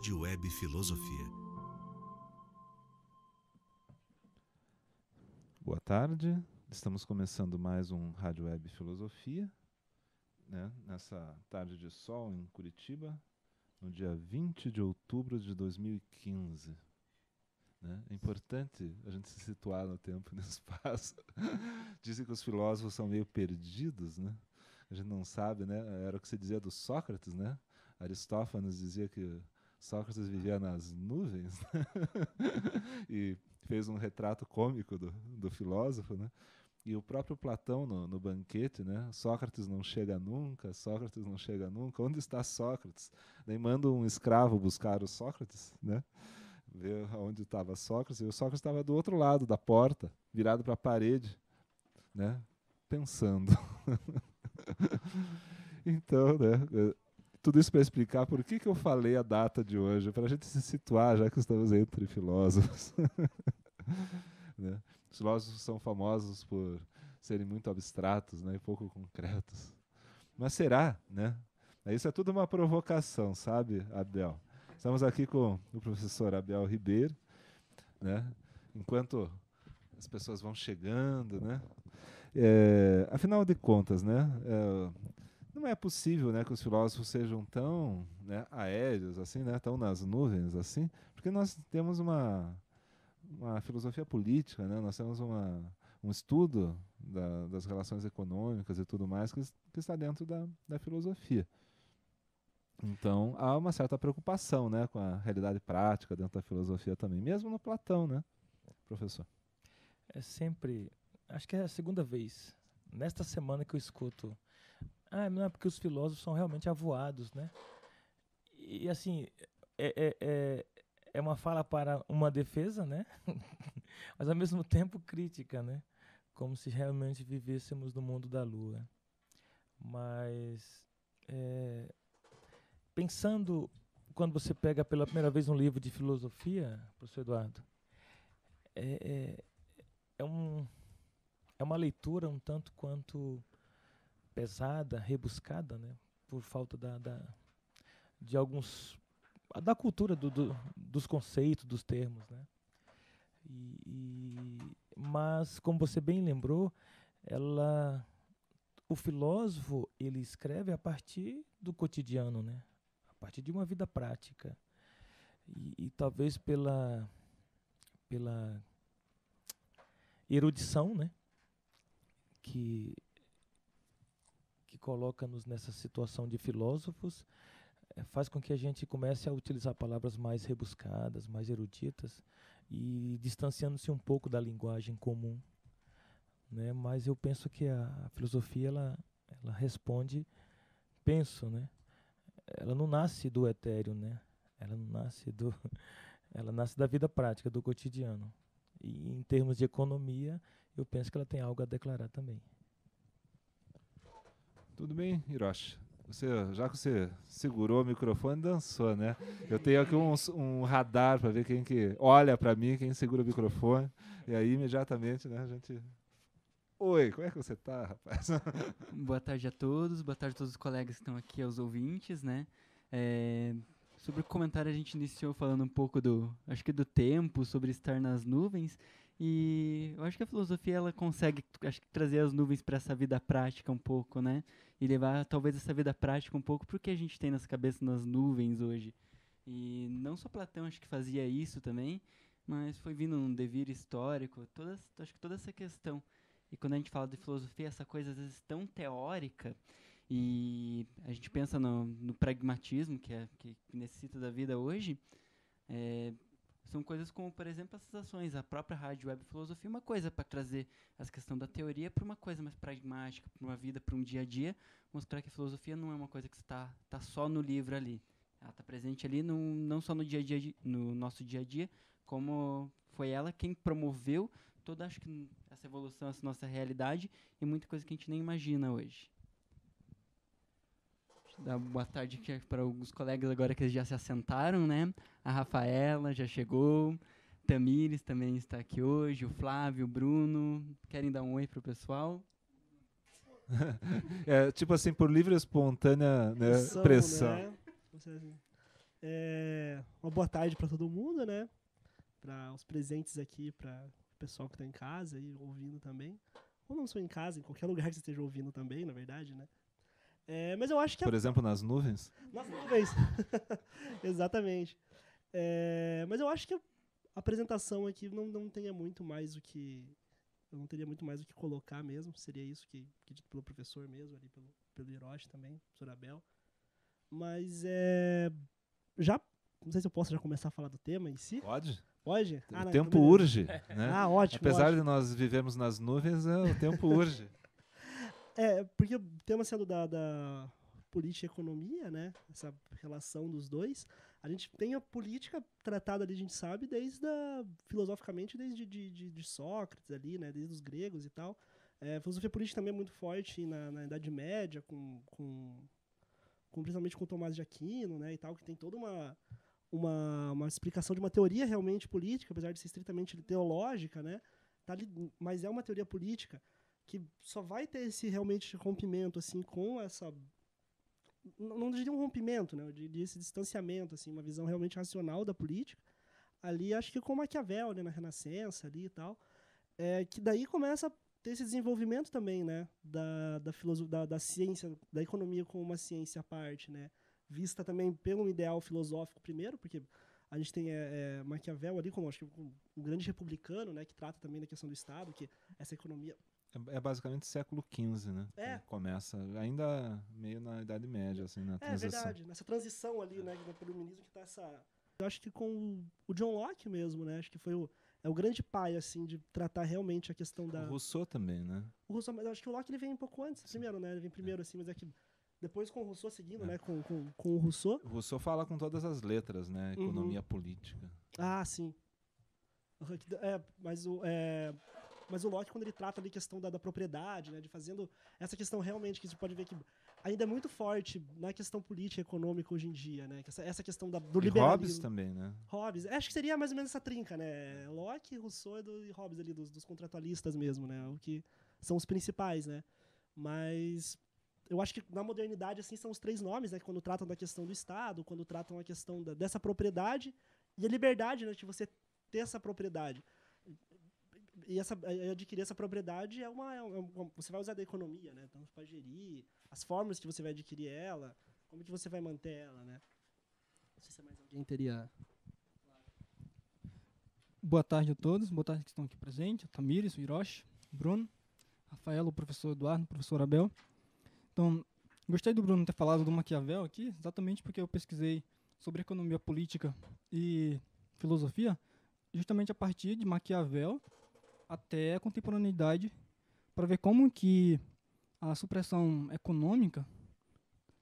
Rádio Web Filosofia. Boa tarde, estamos começando mais um Rádio Web Filosofia, né? nessa tarde de sol em Curitiba, no dia 20 de outubro de 2015. Né? É importante a gente se situar no tempo e no espaço. Dizem que os filósofos são meio perdidos, né? A gente não sabe, né? Era o que se dizia do Sócrates, né? Aristófanes dizia que Sócrates vivia nas nuvens né? e fez um retrato cômico do, do filósofo, né? E o próprio Platão no, no, banquete, né? Sócrates não chega nunca, Sócrates não chega nunca. Onde está Sócrates? Nem manda um escravo buscar o Sócrates, né? Ver onde estava Sócrates. E o Sócrates estava do outro lado da porta, virado para a parede, né? Pensando. então, né? Tudo isso para explicar por que, que eu falei a data de hoje, para a gente se situar, já que estamos entre filósofos. né? Os filósofos são famosos por serem muito abstratos né, e pouco concretos. Mas será, né? Isso é tudo uma provocação, sabe, Abel? Estamos aqui com o professor Abel Ribeiro, né? Enquanto as pessoas vão chegando, né? É, afinal de contas, né? É, não é possível né, que os filósofos sejam tão né, aéreos, assim, né, tão nas nuvens, assim, porque nós temos uma, uma filosofia política, né, nós temos uma, um estudo da, das relações econômicas e tudo mais que, que está dentro da, da filosofia. Então há uma certa preocupação né, com a realidade prática dentro da filosofia também, mesmo no Platão, né, professor? É sempre. Acho que é a segunda vez nesta semana que eu escuto ah, não é porque os filósofos são realmente avoados, né? E assim, é, é, é, é uma fala para uma defesa, né? Mas ao mesmo tempo crítica, né? Como se realmente vivêssemos no mundo da lua. Mas é, pensando quando você pega pela primeira vez um livro de filosofia, professor Eduardo, é, é, é, um, é uma leitura um tanto quanto pesada, rebuscada, né? Por falta da, da de alguns da cultura do, do, dos conceitos, dos termos, né? E, e, mas como você bem lembrou, ela, o filósofo ele escreve a partir do cotidiano, né? A partir de uma vida prática e, e talvez pela pela erudição, né? Que coloca-nos nessa situação de filósofos eh, faz com que a gente comece a utilizar palavras mais rebuscadas, mais eruditas e distanciando-se um pouco da linguagem comum, né? Mas eu penso que a, filosofia ela ela responde, penso, né? Ela não nasce do etéreo, né? Ela não nasce do ela nasce da vida prática, do cotidiano. E em termos de economia, eu penso que ela tem algo a declarar também. Tudo bem, Hiroshi? Você, já que você segurou o microfone, dançou, né? Eu tenho aqui um, um radar para ver quem que olha para mim, quem segura o microfone. E aí, imediatamente, né, a gente... Oi, como é que você está, rapaz? Boa tarde a todos, boa tarde a todos os colegas que estão aqui, aos ouvintes, né? É, sobre o comentário, a gente iniciou falando um pouco do, acho que do tempo, sobre estar nas nuvens. E eu acho que a filosofia ela consegue acho que trazer as nuvens para essa vida prática um pouco, né? E levar talvez essa vida prática um pouco porque a gente tem nas cabeças nas nuvens hoje. E não só Platão acho que fazia isso também, mas foi vindo um devir histórico, toda, acho que toda essa questão. E quando a gente fala de filosofia, essa coisa às vezes tão teórica, e a gente pensa no, no pragmatismo que, é, que necessita da vida hoje, é, são coisas como, por exemplo, essas ações. A própria rádio web filosofia é uma coisa para trazer essa questão da teoria para uma coisa mais pragmática, para uma vida, para um dia a dia. Mostrar que a filosofia não é uma coisa que está tá só no livro ali. Ela está presente ali no, não só no dia a dia, no nosso dia a dia, como foi ela quem promoveu toda acho que essa evolução, essa nossa realidade e muita coisa que a gente nem imagina hoje dar boa tarde para alguns colegas agora que já se assentaram, né? A Rafaela já chegou, Tamires também está aqui hoje, o Flávio, o Bruno. Querem dar um oi para o pessoal? é, tipo assim, por livre e espontânea né, pressão. pressão. Né? Assim, é, uma boa tarde para todo mundo, né? Para os presentes aqui, para o pessoal que está em casa e ouvindo também. Ou não só em casa, em qualquer lugar que você esteja ouvindo também, na verdade, né? É, mas eu acho que. Por a... exemplo, nas nuvens? Nas nuvens. Exatamente. É, mas eu acho que a apresentação aqui não, não tenha muito mais o que. Eu não teria muito mais o que colocar mesmo. Seria isso que, que dito pelo professor mesmo, ali pelo, pelo Hiroshi também, professor Abel. Mas é. Já. Não sei se eu posso já começar a falar do tema em si. Pode. Pode? Ah, o não, tempo então urge. Né? Ah, ótimo. Apesar ótimo. de nós vivermos nas nuvens, é, o tempo urge. É, porque o tema sendo da, da política e economia, né? Essa relação dos dois. A gente tem a política tratada ali, a gente sabe, desde a, filosoficamente, desde de, de, de Sócrates ali, né? Desde os gregos e tal. É, a filosofia política também é muito forte na, na Idade Média, com, com, com, principalmente com Tomás de Aquino, né? E tal, que tem toda uma, uma, uma explicação de uma teoria realmente política, apesar de ser estritamente teológica, né? Tá ali, mas é uma teoria política que só vai ter esse realmente rompimento assim com essa não, não diria um rompimento, né? De, esse distanciamento, assim, uma visão realmente racional da política. Ali, acho que com Maquiavel, né, na Renascença ali e tal, é, que daí começa a ter esse desenvolvimento também, né, da da, da, da ciência, da economia como uma ciência à parte, né, vista também pelo ideal filosófico primeiro, porque a gente tem é, é, Maquiavel ali como acho que um grande republicano, né, que trata também da questão do Estado, que essa economia é, é basicamente século XV, né? É. começa ainda meio na Idade Média, assim, na é, transição. É verdade, nessa transição ali, né, do iluminismo que tá essa... Eu acho que com o John Locke mesmo, né, acho que foi o, é o grande pai, assim, de tratar realmente a questão da... O Rousseau também, né? O Rousseau, mas eu acho que o Locke ele vem um pouco antes, Sim. primeiro, né, ele vem primeiro, é. assim, mas é que... Depois com o Rousseau seguindo, é. né? Com, com, com o Rousseau. O Rousseau fala com todas as letras, né? Economia uhum. política. Ah, sim. É, mas o. É, mas o Locke, quando ele trata ali a questão da, da, propriedade, né, de fazendo essa questão realmente que a gente pode ver que ainda é muito forte na questão política e econômica hoje em dia, né? Essa, essa questão da, do e liberalismo. Hobbes também, né? Hobbes. É, acho que seria mais ou menos essa trinca, né? Locke, Rousseau e Hobbes ali, dos, dos contratualistas mesmo, né? O que são os principais, né? Mas eu acho que na modernidade assim são os três nomes, né? Quando tratam da questão do Estado, quando tratam a questão da, dessa propriedade e a liberdade, né? De você ter essa propriedade e essa, adquirir essa propriedade é uma, é uma, é Você vai usar da economia, né? Então, para gerir, as formas que você vai adquirir ela, como que você vai manter ela, né? Não sei se mais alguém teria. Boa tarde a todos, boa tarde que estão aqui presentes, Tamires, Hiroshi, Bruno, Rafael, o professor Eduardo, o professor Abel. Então, gostei do Bruno ter falado do Maquiavel aqui, exatamente porque eu pesquisei sobre economia política e filosofia, justamente a partir de Maquiavel até a contemporaneidade para ver como que a supressão econômica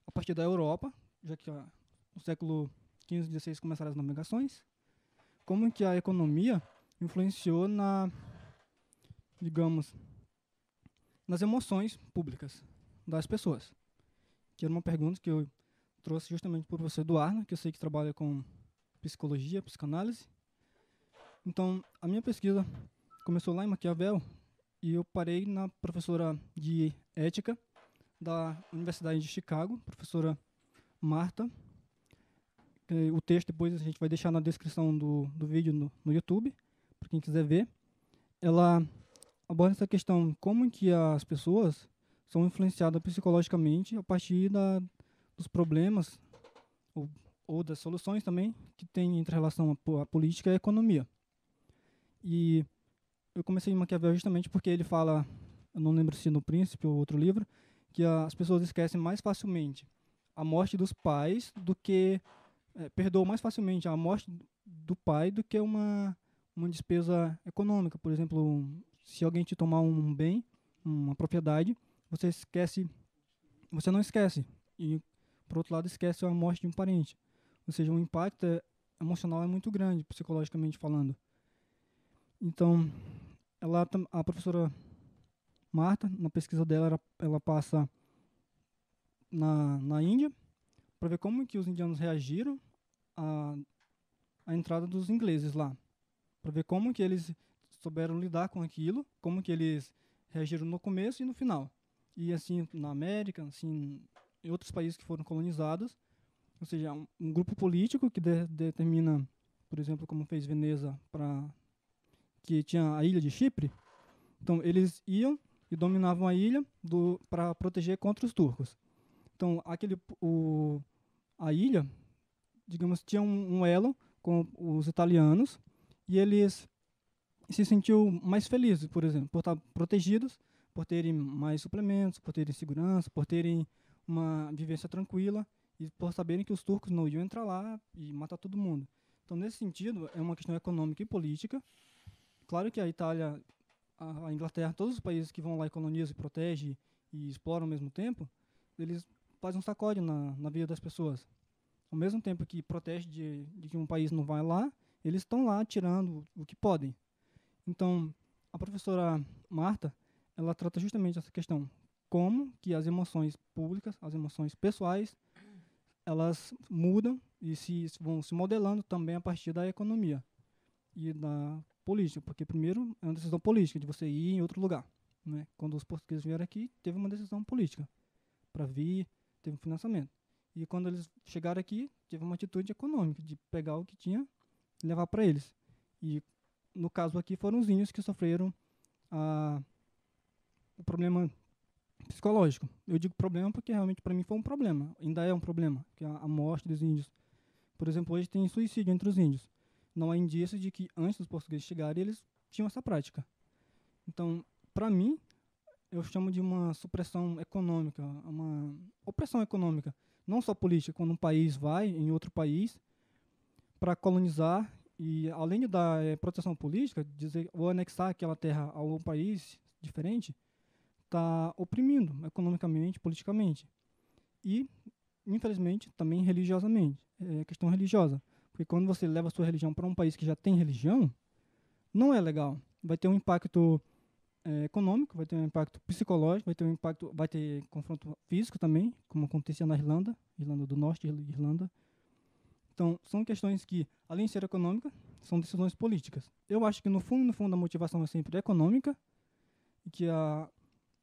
a partir da Europa, já que no século XV e XVI começaram as navegações, como que a economia influenciou na, digamos, nas emoções públicas das pessoas. Que era uma pergunta que eu trouxe justamente por você do que eu sei que trabalha com psicologia, psicanálise. Então, a minha pesquisa começou lá em Maquiavel e eu parei na professora de ética da Universidade de Chicago, professora Marta. O texto depois a gente vai deixar na descrição do, do vídeo no, no YouTube, para quem quiser ver. Ela aborda essa questão como que as pessoas são influenciadas psicologicamente a partir da, dos problemas ou, ou das soluções também que tem entre relação à política e à economia. E eu comecei Maquiavel justamente porque ele fala, eu não lembro se no Príncipe ou outro livro, que as pessoas esquecem mais facilmente a morte dos pais do que é, perdoam mais facilmente a morte do pai do que uma uma despesa econômica, por exemplo, se alguém te tomar um bem, uma propriedade, você esquece, você não esquece e por outro lado esquece a morte de um parente, ou seja, o impacto é, emocional é muito grande psicologicamente falando. Então, ela a professora Marta, na pesquisa dela, ela, ela passa na, na Índia para ver como que os indianos reagiram à, à entrada dos ingleses lá, para ver como que eles souberam lidar com aquilo, como que eles reagiram no começo e no final. E assim na América, assim em outros países que foram colonizados, ou seja, um, um grupo político que de, determina, por exemplo, como fez Veneza para que tinha a ilha de Chipre. Então eles iam e dominavam a ilha para proteger contra os turcos. Então aquele o, a ilha, digamos, tinha um, um elo com os italianos e eles se sentiu mais felizes, por exemplo, por estar protegidos, por terem mais suplementos, por terem segurança, por terem uma vivência tranquila e por saberem que os turcos não iam entrar lá e matar todo mundo. Então, nesse sentido, é uma questão econômica e política Claro que a Itália, a, Inglaterra, todos os países que vão lá e colonizam e protegem e exploram ao mesmo tempo, eles fazem um sacode na, na vida das pessoas. Ao mesmo tempo que protege de, de que um país não vai lá, eles estão lá tirando o que podem. Então, a professora Marta, ela trata justamente essa questão, como que as emoções públicas, as emoções pessoais, elas mudam e se vão se modelando também a partir da economia e da política, porque primeiro é uma decisão política de você ir em outro lugar. Né? Quando os portugueses vieram aqui, teve uma decisão política para vir, teve um financiamento. E quando eles chegaram aqui, teve uma atitude econômica de pegar o que tinha e levar para eles. E no caso aqui foram os índios que sofreram a, o problema psicológico. Eu digo problema porque realmente para mim foi um problema, ainda é um problema, que a, é a morte dos índios. Por exemplo, hoje tem suicídio entre os índios não há indício de que antes dos portugueses chegarem eles tinham essa prática. Então, para mim, eu chamo de uma supressão econômica, uma opressão econômica, não só política, quando um país vai em outro país para colonizar e além de dar é, proteção política, dizer ou anexar aquela terra a um país diferente, está oprimindo economicamente, politicamente e, infelizmente, também religiosamente, é questão religiosa. Porque quando você leva a sua religião para um país que já tem religião, não é legal. Vai ter um impacto é, econômico, vai ter um impacto psicológico, vai ter um impacto, vai ter confronto físico também, como acontecia na Irlanda, Irlanda do Norte, Irlanda. Então, são questões que, além de ser econômica, são decisões políticas. Eu acho que no fundo, no fundo, a motivação é sempre econômica e que a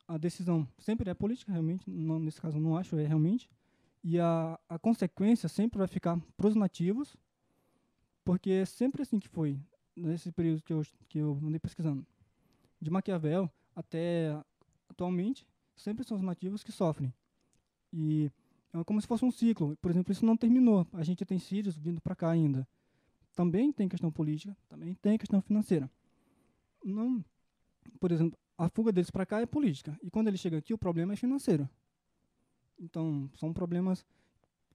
a decisão sempre é política, realmente, não, nesse caso não acho, é realmente, e a, a consequência sempre vai ficar para os nativos porque é sempre assim que foi, nesse período que eu, que eu andei pesquisando. De Maquiavel até atualmente, sempre são os nativos que sofrem. E é como se fosse um ciclo. Por exemplo, isso não terminou. A gente tem sírios vindo para cá ainda. Também tem questão política, também tem questão financeira. Não, por exemplo, a fuga deles para cá é política. E quando eles chegam aqui, o problema é financeiro. Então, são problemas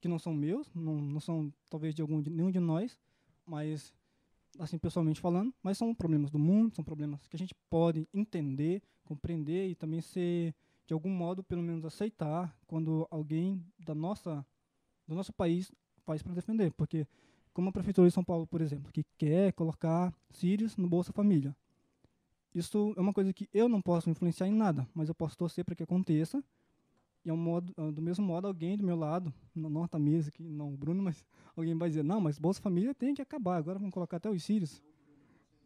que não são meus, não, não são talvez de algum de nenhum de nós, mas assim pessoalmente falando, mas são problemas do mundo, são problemas que a gente pode entender, compreender e também ser de algum modo pelo menos aceitar quando alguém da nossa do nosso país faz para defender, porque como a prefeitura de São Paulo, por exemplo, que quer colocar sírios no Bolsa Família. Isso é uma coisa que eu não posso influenciar em nada, mas eu posso torcer para que aconteça e é modo, é, do mesmo modo, alguém do meu lado, na nossa mesa aqui, não o Bruno, mas alguém vai dizer, não, mas Bolsa Família tem que acabar, agora vamos colocar até os sírios.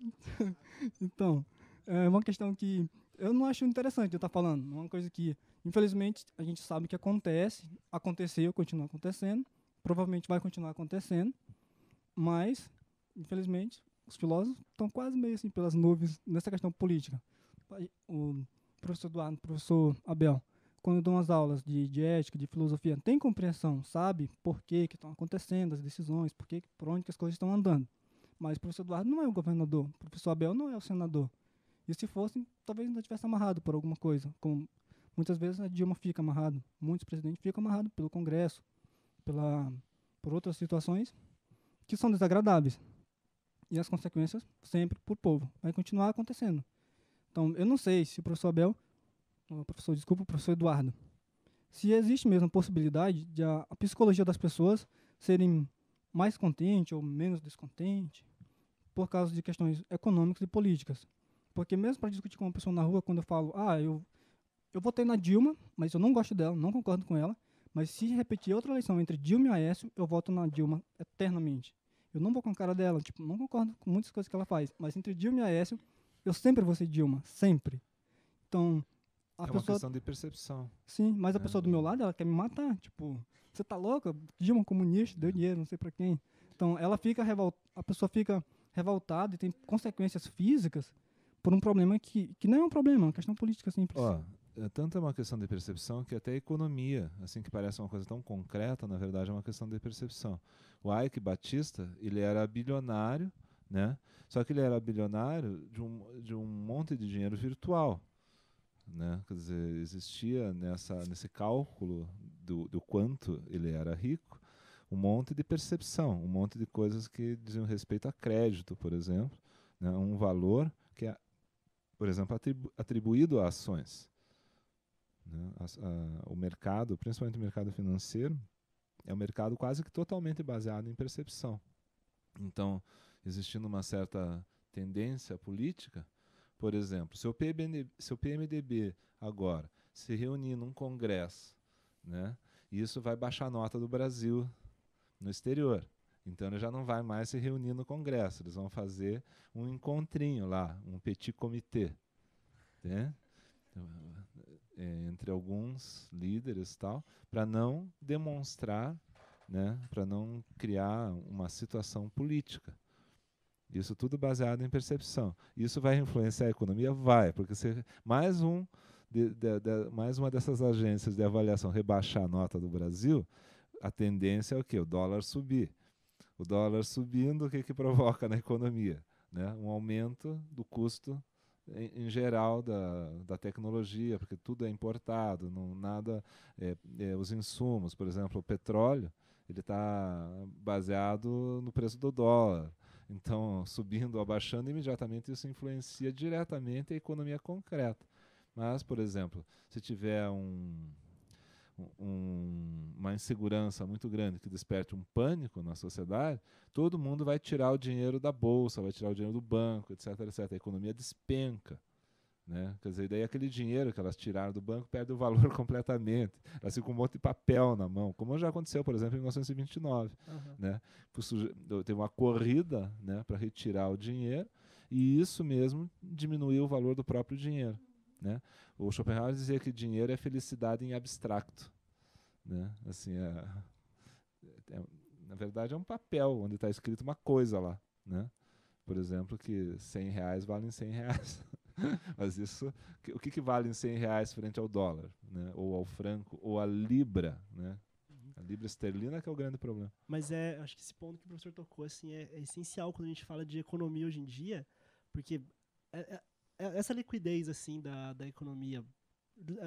então, é uma questão que eu não acho interessante eu estar tá falando, é uma coisa que, infelizmente, a gente sabe que acontece, aconteceu, continua acontecendo, provavelmente vai continuar acontecendo, mas, infelizmente, os filósofos estão quase meio assim pelas nuvens nessa questão política. O professor Eduardo, o professor Abel, quando eu dou umas aulas de, de ética, de filosofia, tem compreensão, sabe por que estão acontecendo as decisões, por que, por onde que as coisas estão andando. Mas o professor Eduardo não é o governador, o professor Abel não é o senador. E se fosse, talvez ainda tivesse amarrado por alguma coisa, como muitas vezes a Dilma fica amarrado, muitos presidentes ficam amarrados pelo Congresso, pela por outras situações que são desagradáveis. E as consequências sempre para o povo. Vai continuar acontecendo. Então, eu não sei se o professor Abel professor, desculpa, professor Eduardo, se existe mesmo a possibilidade de a, a psicologia das pessoas serem mais contente ou menos descontente por causa de questões econômicas e políticas. Porque mesmo para discutir com uma pessoa na rua, quando eu falo, ah, eu, eu votei na Dilma, mas eu não gosto dela, não concordo com ela, mas se repetir outra eleição entre Dilma e Aécio, eu voto na Dilma eternamente. Eu não vou com a cara dela, tipo, não concordo com muitas coisas que ela faz, mas entre Dilma e Aécio, eu sempre vou ser Dilma, sempre. Então, a é pessoa... uma questão de percepção. Sim, mas a é. pessoa do meu lado, ela quer me matar. Tipo, você tá louca? Dilma comunista, deu dinheiro, não sei para quem. Então, ela fica revoltada, a pessoa fica revoltada e tem consequências físicas por um problema que, que não é um problema, é uma questão política simples. Ó, é, tanto é uma questão de percepção que até a economia, assim que parece uma coisa tão concreta, na verdade é uma questão de percepção. O Ike Batista, ele era bilionário, né? Só que ele era bilionário de um, de um monte de dinheiro virtual. Né? Quer dizer, existia nessa, nesse cálculo do, do quanto ele era rico um monte de percepção, um monte de coisas que diziam respeito a crédito, por exemplo, né? um valor que é, por exemplo, atribu atribuído a ações. Né? A, a, o mercado, principalmente o mercado financeiro, é um mercado quase que totalmente baseado em percepção. Então, existindo uma certa tendência política, por exemplo, se o, PMDB, se o PMDB agora se reunir num congresso, né, isso vai baixar a nota do Brasil no exterior. Então ele já não vai mais se reunir no congresso, eles vão fazer um encontrinho lá, um petit comité. Né? É, entre alguns líderes tal, para não demonstrar, né, para não criar uma situação política. Isso tudo baseado em percepção. Isso vai influenciar a economia? Vai, porque se mais, um de, de, de, mais uma dessas agências de avaliação rebaixar a nota do Brasil, a tendência é o quê? O dólar subir. O dólar subindo, o que, que provoca na economia? Né? Um aumento do custo em, em geral da, da tecnologia, porque tudo é importado, não nada, é, é, os insumos, por exemplo, o petróleo, ele está baseado no preço do dólar. Então, subindo ou abaixando, imediatamente isso influencia diretamente a economia concreta. Mas, por exemplo, se tiver um, um, uma insegurança muito grande que desperte um pânico na sociedade, todo mundo vai tirar o dinheiro da bolsa, vai tirar o dinheiro do banco, etc. etc. A economia despenca. Né? Quer dizer, daí aquele dinheiro que elas tiraram do banco perde o valor completamente. Elas ficam com um monte de papel na mão, como já aconteceu, por exemplo, em 1929. Uhum. Né? Teve uma corrida né, para retirar o dinheiro e isso mesmo diminuiu o valor do próprio dinheiro. Né? O Schopenhauer dizia que dinheiro é felicidade em abstracto. Né? Assim, é, é, é, na verdade, é um papel onde está escrito uma coisa lá. Né? Por exemplo, que 100 reais valem 100 reais. Mas isso, o que, que vale em 100 reais frente ao dólar, né? ou ao franco, ou à libra, né? A libra esterlina que é o grande problema. Mas é, acho que esse ponto que o professor tocou assim é, é essencial quando a gente fala de economia hoje em dia, porque é, é, é essa liquidez assim da, da economia,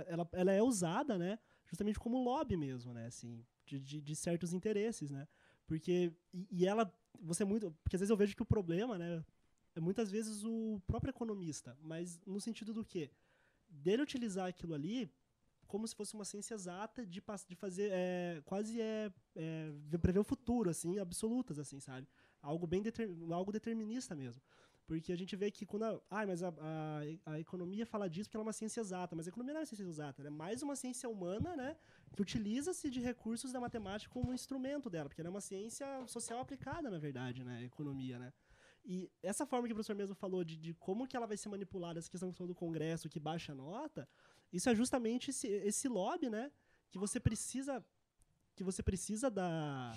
ela, ela é usada, né? Justamente como lobby mesmo, né? Assim, de, de, de certos interesses, né? Porque e, e, ela, você é muito, porque às vezes eu vejo que o problema, né? É muitas vezes o próprio economista, mas no sentido do quê? Dele utilizar aquilo ali como se fosse uma ciência exata de, de fazer é, quase é, é, prever o futuro assim absolutas assim sabe algo bem deter, algo determinista mesmo porque a gente vê que quando a, ah, mas a, a, a, economia fala disso porque ela é uma ciência exata mas a economia não é uma ciência exata ela é mais uma ciência humana né que utiliza-se de recursos da matemática como instrumento dela porque ela é uma ciência social aplicada na verdade né a economia né e essa forma que o professor mesmo falou de, de como que ela vai ser manipulada, essa questão do Congresso que baixa a nota, isso é justamente esse, esse lobby, né? Que você precisa que você precisa da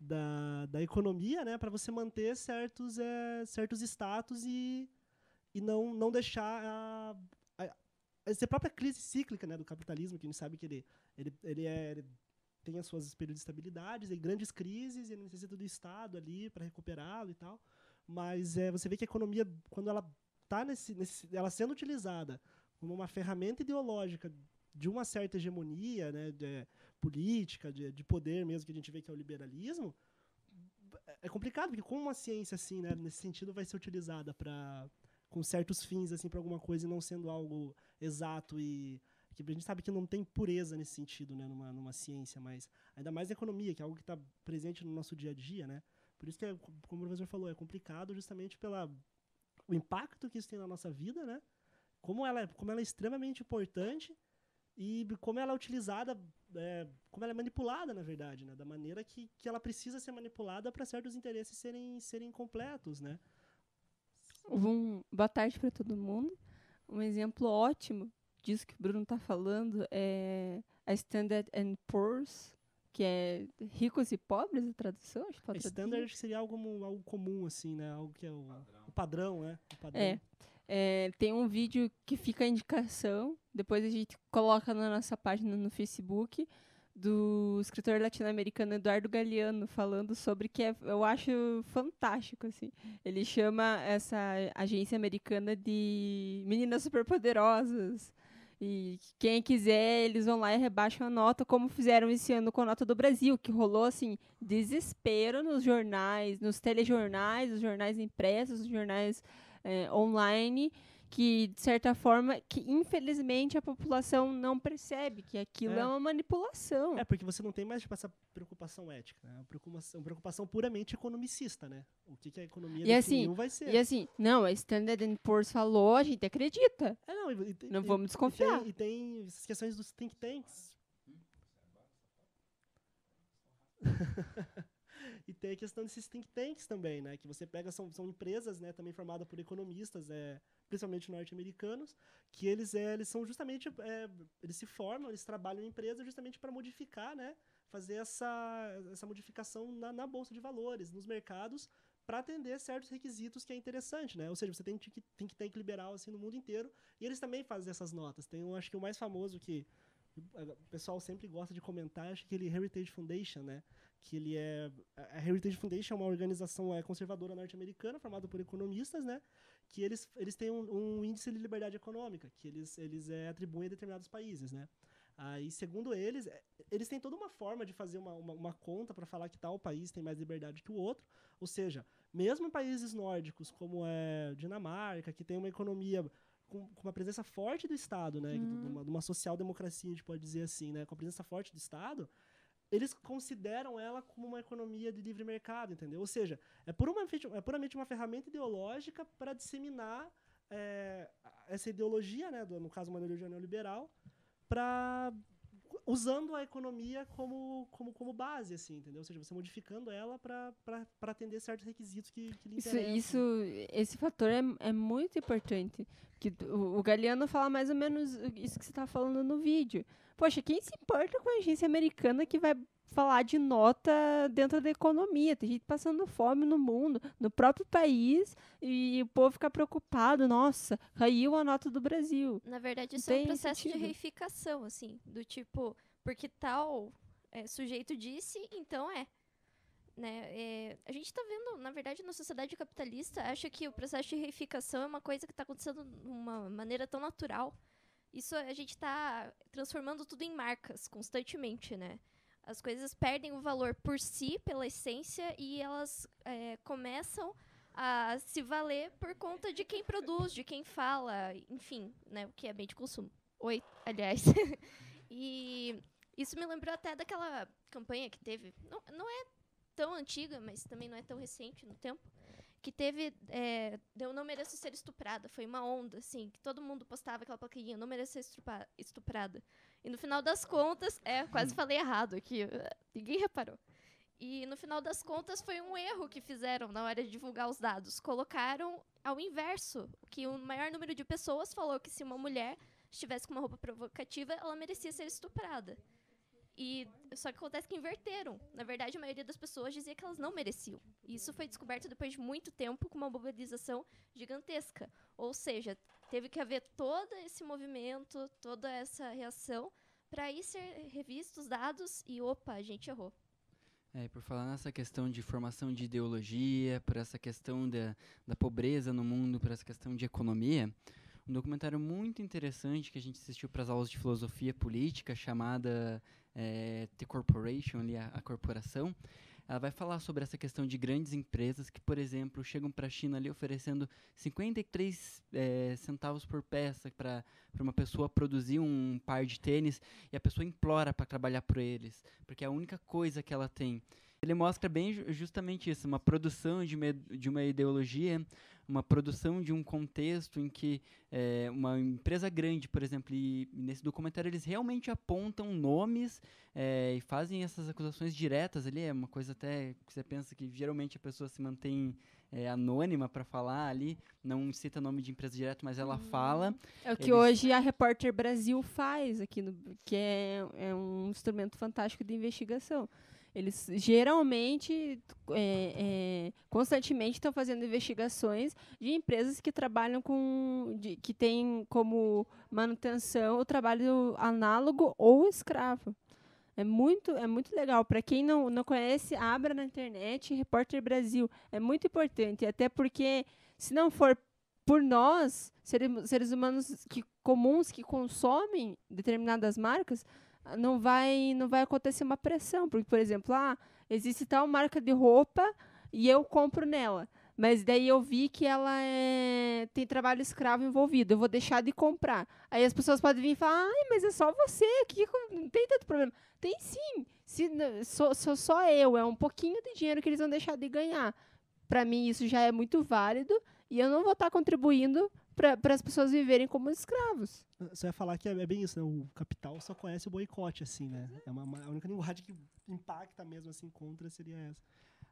da, da economia, né, para você manter certos é, certos status e, e não não deixar a, a, essa própria crise cíclica, né, do capitalismo, que a gente sabe que ele ele, ele, é, ele tem as suas períodos de estabilidade, grandes crises, e ele necessita do Estado ali para recuperá-lo e tal. Mas é, você vê que a economia, quando ela está nesse, nesse, ela sendo utilizada como uma ferramenta ideológica de uma certa hegemonia né, de, é, política, de, de poder mesmo, que a gente vê que é o liberalismo, é complicado, porque como uma ciência, assim, né, nesse sentido, vai ser utilizada para com certos fins, assim, para alguma coisa e não sendo algo exato e que a gente sabe que não tem pureza nesse sentido, né, numa, numa ciência, mas ainda mais na economia, que é algo que está presente no nosso dia a dia, né? Por isso que, é, como o professor falou, é complicado justamente pelo impacto que isso tem na nossa vida, né? Como ela, é, como ela é extremamente importante e como ela é utilizada, é, como ela é manipulada, na verdade, né? Da maneira que, que ela precisa ser manipulada para certos interesses serem, serem completos, né? Um, boa tarde para todo mundo. Um exemplo ótimo disso que o Bruno está falando é a Standard and Poor's, que é ricos e pobres a tradução? Acho que Standard que seria algo, algo comum, assim, né? Algo que é o padrão, o padrão né? O padrão. É. é. Tem um vídeo que fica a indicação, depois a gente coloca na nossa página no Facebook, do escritor latino-americano Eduardo Galeano, falando sobre que é, eu acho fantástico, assim. Ele chama essa agência americana de meninas superpoderosas, e quem quiser, eles vão lá e rebaixam a nota, como fizeram esse ano com a nota do Brasil, que rolou assim, desespero nos jornais, nos telejornais, nos jornais impressos, nos jornais é, online que de certa forma que infelizmente a população não percebe que aquilo é, é uma manipulação. É porque você não tem mais tipo, essa preocupação ética, né? Uma preocupação, uma preocupação puramente economicista, né? O que, que a economia e assim, vai ser. E assim, não, a Standard Poor's falou, a gente acredita. É, não, e, e, não e, vamos desconfiar. E tem, tem essas questões dos think tanks. tem a questão desses think tanks também, né? Que você pega, são, são empresas, né? Também formadas por economistas, é, principalmente norte-americanos, que eles, é, eles são justamente, é, eles se formam, eles trabalham em empresa justamente para modificar, né? Fazer essa, essa modificação na, na bolsa de valores, nos mercados, para atender certos requisitos que é interessante, né? Ou seja, você tem think, think tank liberal assim no mundo inteiro e eles também fazem essas notas. Tem, um, acho que o mais famoso que o pessoal sempre gosta de comentar, acho que ele Heritage Foundation, né? que ele é a Heritage Foundation é uma organização é, conservadora norte-americana formada por economistas, né? Que eles, eles têm um, um, índice de liberdade econômica que eles, eles é, atribuem a determinados países, né? Aí, segundo eles, é, eles têm toda uma forma de fazer uma, uma, uma conta para falar que tal país tem mais liberdade que o outro. Ou seja, mesmo em países nórdicos como é Dinamarca, que tem uma economia com, com, uma presença forte do Estado, né? Hum. De, uma, de uma social-democracia, a gente pode dizer assim, né? Com a presença forte do Estado, eles consideram ela como uma economia de livre mercado, entendeu? Ou seja, é, por uma, é puramente uma ferramenta ideológica para disseminar é, essa ideologia, né, do, no caso uma ideologia neoliberal, para usando a economia como, como, como base, assim, entendeu? Ou seja, você modificando ela para atender certos requisitos que, que lhe isso, isso, Esse fator é, é muito importante. Que o, o Galeano fala mais ou menos isso que você está falando no vídeo. Poxa, quem se importa com a agência americana que vai falar de nota dentro da economia. Tem gente passando fome no mundo, no próprio país, e o povo fica preocupado. Nossa, caiu a nota do Brasil. Na verdade, isso é Tem é um processo sentido. de reificação, assim, do tipo, porque tal é, sujeito disse, então é. Né? É, a gente está vendo, na verdade, na sociedade capitalista, acha que o processo de reificação é uma coisa que está acontecendo de uma maneira tão natural. Isso a gente está transformando tudo em marcas constantemente, né? As coisas perdem o valor por si, pela essência, e elas é, começam a se valer por conta de quem produz, de quem fala, enfim, né, o que é bem de consumo. Oi, aliás. e isso me lembrou até daquela campanha que teve, não, não é tão antiga, mas também não é tão recente no tempo, que teve, é, eu não mereço ser estuprada, foi uma onda, assim, que todo mundo postava aquela plaquinha, não mereço ser estuprada. E no final das contas, é, quase hum. falei errado aqui, ninguém reparou. E no final das contas foi um erro que fizeram na hora de divulgar os dados. Colocaram ao inverso, que o maior número de pessoas falou que se uma mulher estivesse com uma roupa provocativa, ela merecia ser estuprada. E só que acontece que inverteram. Na verdade, a maioria das pessoas dizia que elas não mereciam. E isso foi descoberto depois de muito tempo com uma mobilização gigantesca. Ou seja, Teve que haver todo esse movimento, toda essa reação, para aí ser revistos os dados e, opa, a gente errou. É, por falar nessa questão de formação de ideologia, por essa questão da, da pobreza no mundo, por essa questão de economia, um documentário muito interessante que a gente assistiu para as aulas de filosofia política, chamada é, The Corporation, ali, a, a corporação, ela vai falar sobre essa questão de grandes empresas que, por exemplo, chegam para a China ali oferecendo 53 é, eh, centavos por peça para uma pessoa produzir um par de tênis e a pessoa implora para trabalhar para eles, porque é a única coisa que ela tem ele mostra bem justamente isso, uma produção de, de uma ideologia, uma produção de um contexto em que é, uma empresa grande, por exemplo, e nesse documentário eles realmente apontam nomes é, e fazem essas acusações diretas ali, é uma coisa até que você pensa que geralmente a pessoa se mantém é, anônima para falar ali, não cita nome de empresa direto, mas ela hum. fala. É o que eles... hoje a Repórter Brasil faz aqui, no, que é, é um instrumento fantástico de investigação. Eles geralmente, é, é, constantemente estão fazendo investigações de empresas que trabalham com, de, que têm como manutenção o trabalho análogo ou escravo. É muito, é muito legal. Para quem não, não conhece, abra na internet Repórter Brasil. É muito importante, até porque se não for por nós, seres, seres humanos que, comuns que consomem determinadas marcas, não vai não vai acontecer uma pressão, porque por exemplo, ah, existe tal marca de roupa e eu compro nela. Mas daí eu vi que ela é... tem trabalho escravo envolvido, eu vou deixar de comprar. Aí as pessoas podem vir e falar, Ai, mas é só você, que não tem tanto problema. Tem sim, se sou, sou só eu, é um pouquinho de dinheiro que eles vão deixar de ganhar. Para mim isso já é muito válido e eu não vou estar tá contribuindo para as pessoas viverem como escravos. Você vai falar que é, é, bem isso, né? O capital só conhece o boicote, assim, né? É uma, uma, a única linguagem que impacta mesmo, assim, contra seria essa.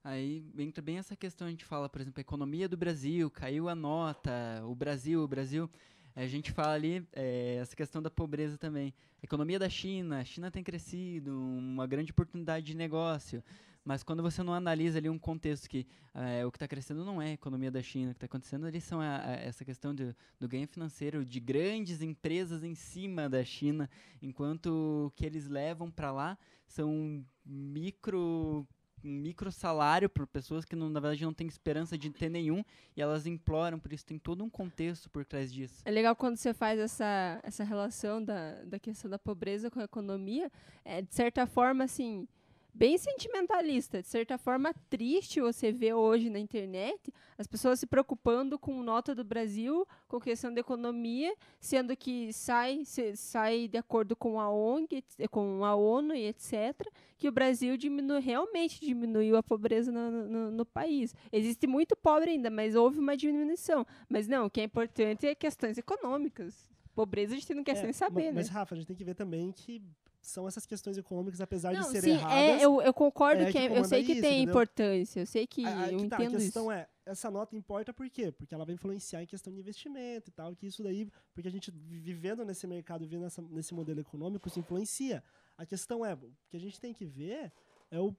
Aí entra bem essa questão, a gente fala, por exemplo, a economia do Brasil, caiu a nota, o Brasil, o Brasil. A gente fala ali é, essa questão da pobreza também. A economia da China, a China tem crescido, uma grande oportunidade de negócio. Mas quando você não analisa ali um contexto que eh, o que está crescendo não é a economia da China, o que está acontecendo ali são a, a, essa questão de, do ganho financeiro de grandes empresas em cima da China, enquanto o que eles levam para lá são micro um micro salário para pessoas que não, na verdade não têm esperança de ter nenhum e elas imploram, por isso tem todo um contexto por trás disso. É legal quando você faz essa, essa relação da, da questão da pobreza com a economia, é, de certa forma, assim, bem sentimentalista, de certa forma triste você vê hoje na internet as pessoas se preocupando com nota do Brasil, com questão da economia, sendo que sai, sai de acordo com a ONG, com a ONU e etc., que o Brasil diminui, realmente diminuiu a pobreza no, no, no país. Existe muito pobre ainda, mas houve uma diminuição. Mas não, o que é importante é questões econômicas. Pobreza a gente não quer é, sem saber, mas, né? Mas, Rafa, a gente tem que ver também que são essas questões econômicas, apesar não, de serem sim, é, erradas. É, eu, eu concordo é que, que é, eu sei que isso, tem entendeu? importância, eu sei que a, a, eu que tá, entendo. A questão isso. é, essa nota importa por quê? Porque ela vai influenciar em questão de investimento e tal, que isso daí, porque a gente vivendo nesse mercado, vivendo nessa, nesse modelo econômico, isso influencia. A questão é, o que a gente tem que ver é o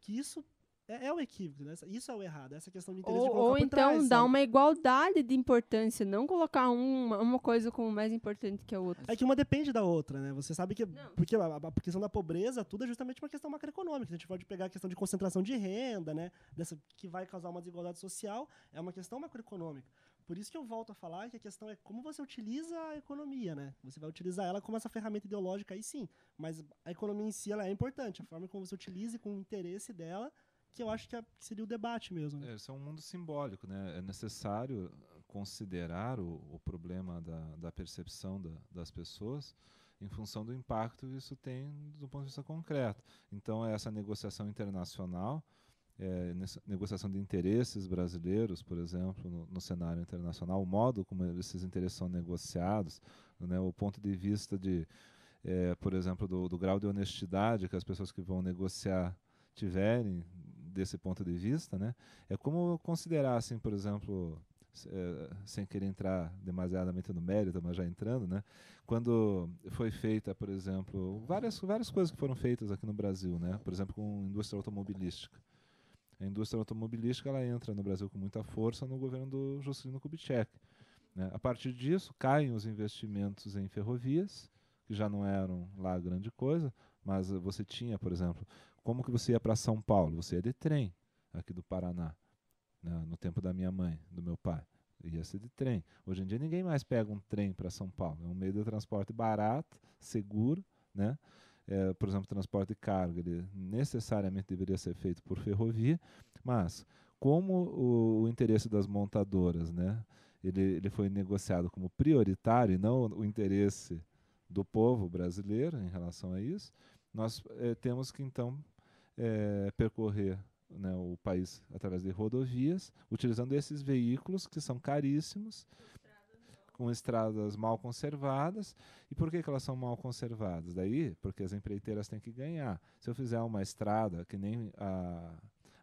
que isso é, é o equívoco, né? Isso é o errado, essa questão de interesse ou, de Ou então dar dá uma igualdade de importância, não colocar uma, uma coisa como mais importante que a outra. É que uma depende da outra, né? Você sabe que. Não. Porque a, a, questão da pobreza, tudo é justamente uma questão macroeconômica. A gente pode pegar a questão de concentração de renda, né? Dessa, que vai causar uma desigualdade social, é uma questão macroeconômica. Por isso que eu volto a falar que a questão é como você utiliza a economia, né? Você vai utilizar ela como essa ferramenta ideológica aí sim, mas a economia em si ela é importante, a forma como você utiliza e com o interesse dela que eu acho que, é, que seria o debate mesmo. Né? Esse é, é um mundo simbólico, né? É necessário considerar o, o problema da, da percepção da, das pessoas em função do impacto que isso tem do ponto de vista concreto. Então, é essa negociação internacional, é, negociação de interesses brasileiros, por exemplo, no, no, cenário internacional, o modo como esses interesses são negociados, né, o ponto de vista de, é, por exemplo, do, do grau de honestidade que as pessoas que vão negociar tiverem desse ponto de vista, né? É como considerar, assim, por exemplo, é, sem querer entrar demasiadamente no mérito, mas já entrando, né? Quando foi feita, por exemplo, várias, várias coisas que foram feitas aqui no Brasil, né? Por exemplo, com a indústria automobilística. A indústria automobilística ela entra no Brasil com muita força no governo do Juscelino Kubitschek. Né? A partir disso, caem os investimentos em ferrovias, que já não eram lá grande coisa, mas você tinha, por exemplo, como que você ia para São Paulo? Você ia de trem aqui do Paraná, né, no tempo da minha mãe, do meu pai. Ia ser de trem. Hoje em dia ninguém mais pega um trem para São Paulo. É um meio de transporte barato, seguro, né? É, por exemplo, transporte de carga, ele necessariamente deveria ser feito por ferrovia, mas como o, o interesse das montadoras, né? Ele, ele foi negociado como prioritário e não o interesse do povo brasileiro em relação a isso, nós eh, temos que então é, percorrer né, o país através de rodovias, utilizando esses veículos que são caríssimos, estradas com estradas mal conservadas. E por que, que, elas são mal conservadas? Daí, porque as empreiteiras têm que ganhar. Se eu fizer uma estrada que nem a,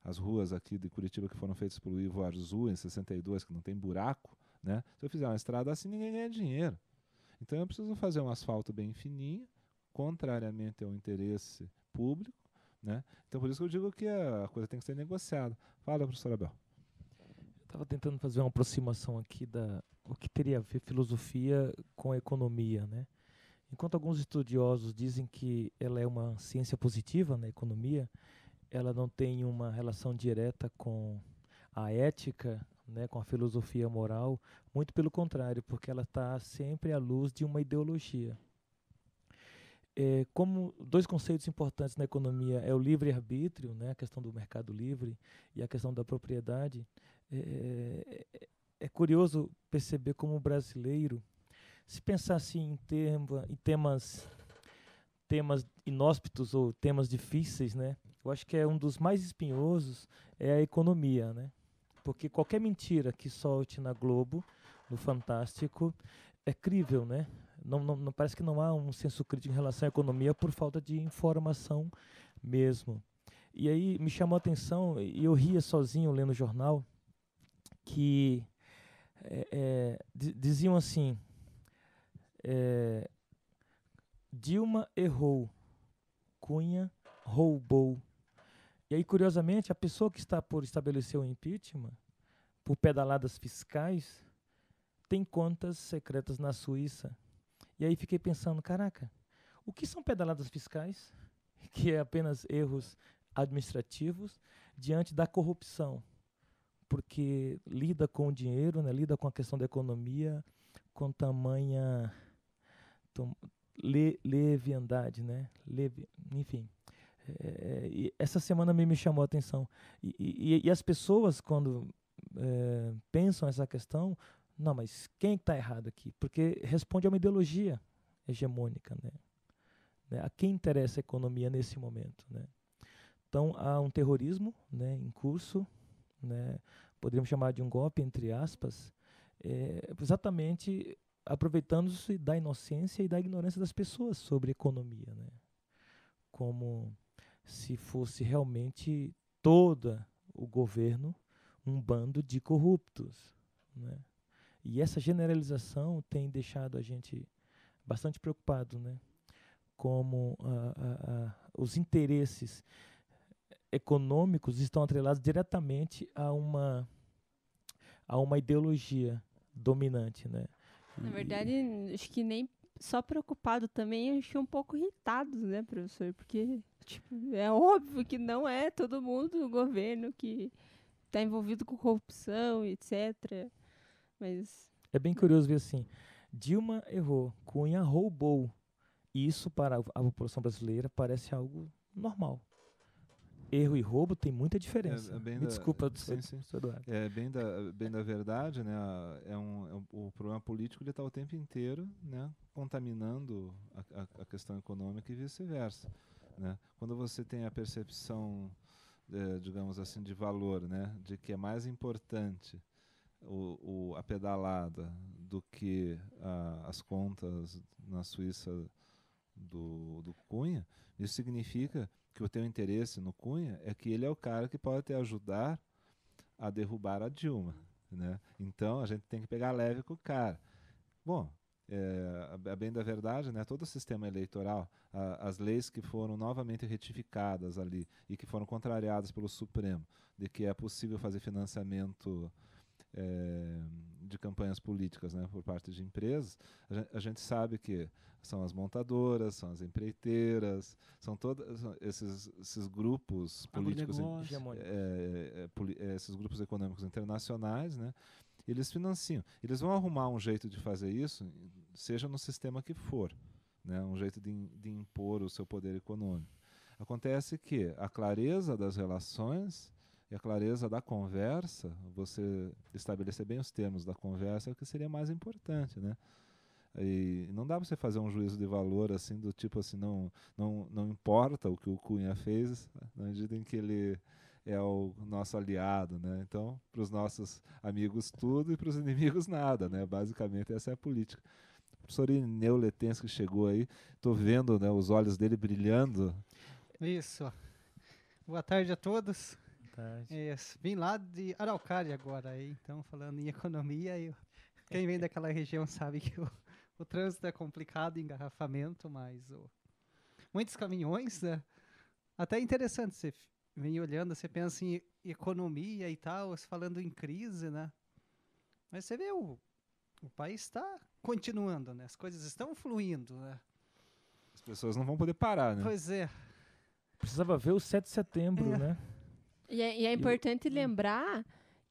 as ruas aqui de Curitiba que foram feitas pelo Ivo Arzu em 62, que não tem buraco, né? se eu fizer uma estrada assim, ninguém ganha dinheiro. Então eu preciso fazer um asfalto bem fininho, contrariamente ao interesse público, né? Então, por isso que eu digo que a coisa tem que ser negociada. Fala, professor Abel. Eu estava tentando fazer uma aproximação aqui da o que teria a ver filosofia com a economia. Né? Enquanto alguns estudiosos dizem que ela é uma ciência positiva na economia, ela não tem uma relação direta com a ética, né, com a filosofia moral, muito pelo contrário, porque ela está sempre à luz de uma ideologia é, como dois conceitos importantes na economia é o livre arbítrio, né, a questão do mercado livre e a questão da propriedade, é, é, é curioso perceber como o brasileiro, se pensar assim em, em temas temas inóspitos ou temas difíceis, né? Eu acho que é um dos mais espinhosos é a economia, né? Porque qualquer mentira que solte na Globo, no Fantástico, é crível, né? não, não, não, parece que não há um senso crítico em relação à economia por falta de informação mesmo. E aí me chamou a atenção, e eu ria sozinho lendo o jornal, que é, é, diziam assim: é, Dilma errou, Cunha roubou. E aí, curiosamente, a pessoa que está por estabelecer o impeachment, por pedaladas fiscais, tem contas secretas na Suíça. E aí fiquei pensando, caraca, o que são pedaladas fiscais, que é apenas erros administrativos, diante da corrupção? Porque lida com o dinheiro, né, lida com a questão da economia, com tamanha le, leviandade, né? leve enfim. É, é essa semana me, me chamou a atenção. E, e, e as pessoas, quando é, pensam essa questão, não, mas quem é está errado aqui? Porque responde a uma ideologia hegemônica, né? né? A quem interessa a economia nesse momento, né? Então há um terrorismo, né, em curso, né? Poderíamos chamar de um golpe entre aspas, é, exatamente aproveitando-se da inocência e da ignorância das pessoas sobre economia, né? Como se fosse realmente todo o governo um bando de corruptos, né? E essa generalização tem deixado a gente bastante preocupado, né? Como ah, ah, ah, os interesses econômicos estão atrelados diretamente a uma a uma ideologia dominante, né? Na verdade, e, acho que nem só preocupado também, acho que um pouco irritado, né, professor? Porque tipo, é óbvio que não é todo mundo o governo que está envolvido com corrupção, etc. Mas. É bem curioso ver assim. Dilma errou, Cunha roubou. Isso para a população brasileira parece algo normal. Erro e roubo tem muita diferença. É, é Me da, desculpa, sim, sim. Eduardo. É bem da, bem da verdade, né? É um, é um o problema político ele está o tempo inteiro, né? Contaminando a, a, a questão econômica e vice-versa, né? Quando você tem a percepção, é, digamos assim, de valor, né? De que é mais importante o, o, a pedalada do que a, as contas na Suíça do, do Cunha, isso significa que o teu interesse no Cunha é que ele é o cara que pode te ajudar a derrubar a Dilma. Né? Então a gente tem que pegar leve com o cara. Bom, é, a bem da verdade, né, todo o sistema eleitoral, a, as leis que foram novamente retificadas ali e que foram contrariadas pelo Supremo, de que é possível fazer financiamento é, de campanhas políticas né, por parte de empresas, a gente, a gente, sabe que são as montadoras, são as empreiteiras, são todos esses, esses grupos políticos, é, é, esses grupos econômicos internacionais, né? Eles financiam. Eles vão arrumar um jeito de fazer isso, seja no sistema que for, né? Um jeito de, de impor o seu poder econômico. Acontece que a clareza das relações e a clareza da conversa, você estabelecer bem os termos da conversa é o que seria mais importante, né? E não dá para você fazer um juízo de valor assim do tipo assim não não não importa o que o Cunha fez na medida em que ele é o nosso aliado, né? Então para os nossos amigos tudo e para os inimigos nada, né? Basicamente essa é a política. O professor Ineu Letensky chegou aí, estou vendo né, os olhos dele brilhando. Isso. Boa tarde a todos. Verdade. Isso. Vim lá de Araucária agora, aí, então falando em economia, eu... quem vem daquela região sabe que o, o trânsito é complicado, engarrafamento, mas o... muitos caminhões, né? Até interessante você vem olhando, você pensa em economia e tal, falando em crise, né? Mas você vê o, o país está continuando, né? As coisas estão fluindo, né? As pessoas não vão poder parar, né? Pois é. Precisava ver o 7 de setembro, é. né? E é, e é importante e, hum. lembrar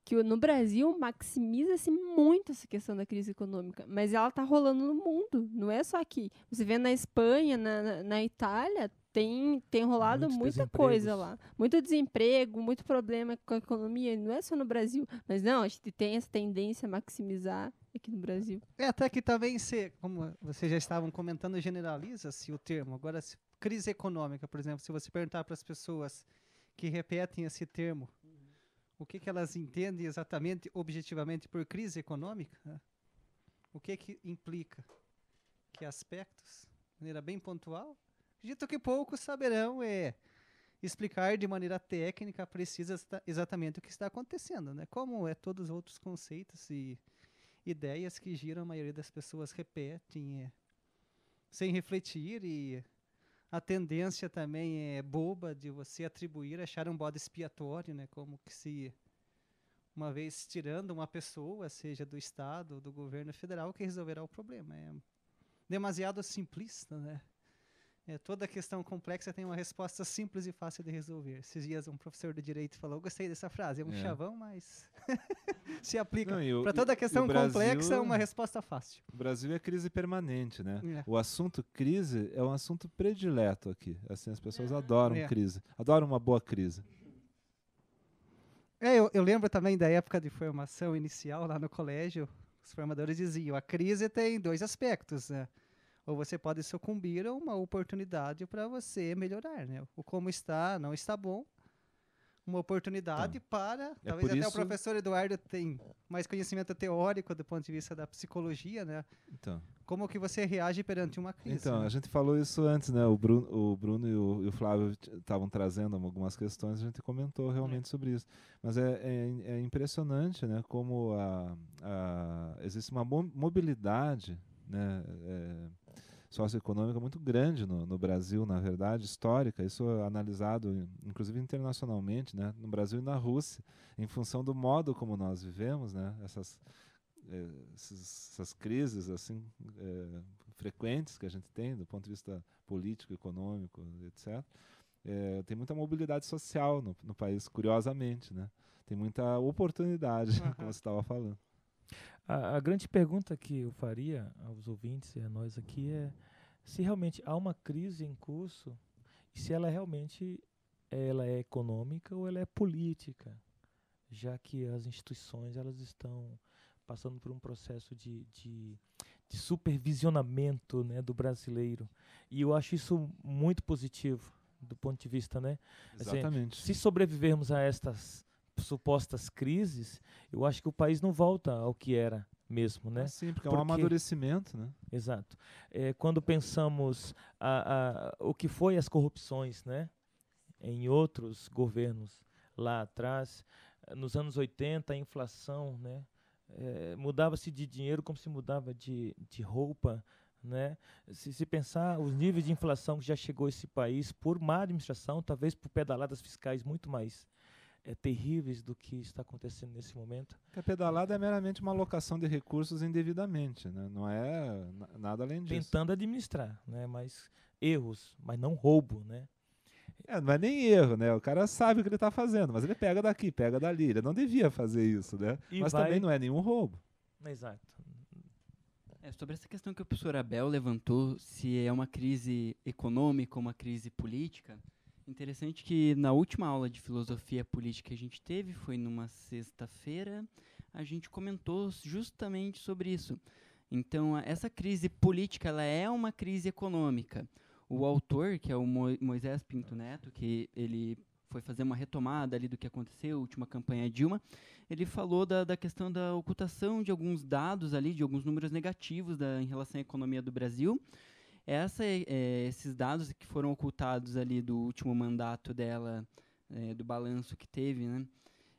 que no Brasil maximiza-se muito essa questão da crise econômica, mas ela está rolando no mundo, não é só aqui. Você vê na Espanha, na, na Itália, tem, tem rolado muita coisa lá. Muito desemprego, muito problema com a economia, não é só no Brasil. Mas não, a gente tem essa tendência a maximizar aqui no Brasil. É, até que também, se, como vocês já estavam comentando, generaliza-se o termo. Agora, se, crise econômica, por exemplo, se você perguntar para as pessoas que repetem esse termo. O que, que elas entendem exatamente, objetivamente, por crise econômica? Né? O que, que implica? Que aspectos? De maneira bem pontual? Dito que poucos saberão é, explicar de maneira técnica, precisa exatamente o que está acontecendo, né? Como é todos os outros conceitos e ideias que giram, a maioria das pessoas repetem é, sem refletir e a tendência também é boba de você atribuir, achar um bode expiatório, né? Como que se uma vez tirando uma pessoa, seja do Estado ou do governo federal, que resolverá o problema. É demasiado simplista, né? É, toda questão complexa tem uma resposta simples e fácil de resolver. Esses dias um professor de direito falou, gostei dessa frase, é um é. chavão, mas se aplica. Para toda questão Brasil, complexa, uma resposta fácil. O Brasil é crise permanente, né? É. O assunto crise é um assunto predileto aqui. Assim, as pessoas adoram é. crise, adoram uma boa crise. É, eu, eu lembro também da época de formação inicial lá no colégio, os formadores diziam, a crise tem dois aspectos, né? ou você pode sucumbir a uma oportunidade para você melhorar, né? O como está não está bom, uma oportunidade tá. para, é talvez é até isso... o professor Eduardo tem mais conhecimento teórico do ponto de vista da psicologia, né? Então. Como que você reage perante uma crise? Então, né? a gente falou isso antes, né? O Bruno, o Bruno e, o, e o Flávio estavam trazendo algumas questões, a gente comentou realmente é. sobre isso. Mas é, é, é impressionante, né? Como a, a, existe uma mobilidade, né? É, socioeconômica muito grande no, no Brasil, na verdade, histórica. Isso é analisado, inclusive internacionalmente, né? no Brasil e na Rússia, em função do modo como nós vivemos, né? essas, eh, essas, crises assim é, frequentes que a gente tem do ponto de vista político, econômico, etc. É, eh, tem muita mobilidade social no, no país, curiosamente, né? Tem muita oportunidade, uhum. como você estava falando. A, a, grande pergunta que eu faria aos ouvintes e a nós aqui é se realmente há uma crise em curso e se ela realmente ela é econômica ou ela é política, já que as instituições elas estão passando por um processo de, de, de supervisionamento né, do brasileiro. E eu acho isso muito positivo do ponto de vista, né? Assim, Exatamente. Assim, se sobrevivermos a estas supostas crises, eu acho que o país não volta ao que era mesmo, né? Ah, sim, porque, é um amadurecimento, né? Exato. É, quando pensamos a, a, o que foi as corrupções, né? Em outros governos lá atrás, nos anos 80, a inflação, né? É, mudava-se de dinheiro como se mudava de, de roupa, né? Se, se, pensar os níveis de inflação que já chegou esse país por má administração, talvez por pedaladas fiscais muito mais é, terríveis do que está acontecendo nesse momento. A pedalada é meramente uma alocação de recursos indevidamente, né? não é nada além disso. Tentando administrar, né? mas erros, mas não roubo, né? É, não é nem erro, né? O cara sabe o que ele está fazendo, mas ele pega daqui, pega dali. Ele não devia fazer isso, né? E mas vai... também não é nenhum roubo. Exato. É, sobre essa questão que o professor Abel levantou, se é uma crise econômica, ou uma crise política, Interessante que na última aula de filosofia política que a gente teve, foi numa sexta-feira, a gente comentou justamente sobre isso. Então, essa crise política ela é uma crise econômica. O autor, que é o Mo Moisés Pinto Neto, que ele foi fazer uma retomada ali do que aconteceu, a última campanha Dilma, ele falou da, da questão da ocultação de alguns dados ali, de alguns números negativos da, em relação à economia do Brasil, essa, é, esses dados que foram ocultados ali do último mandato dela, é, do balanço que teve, né,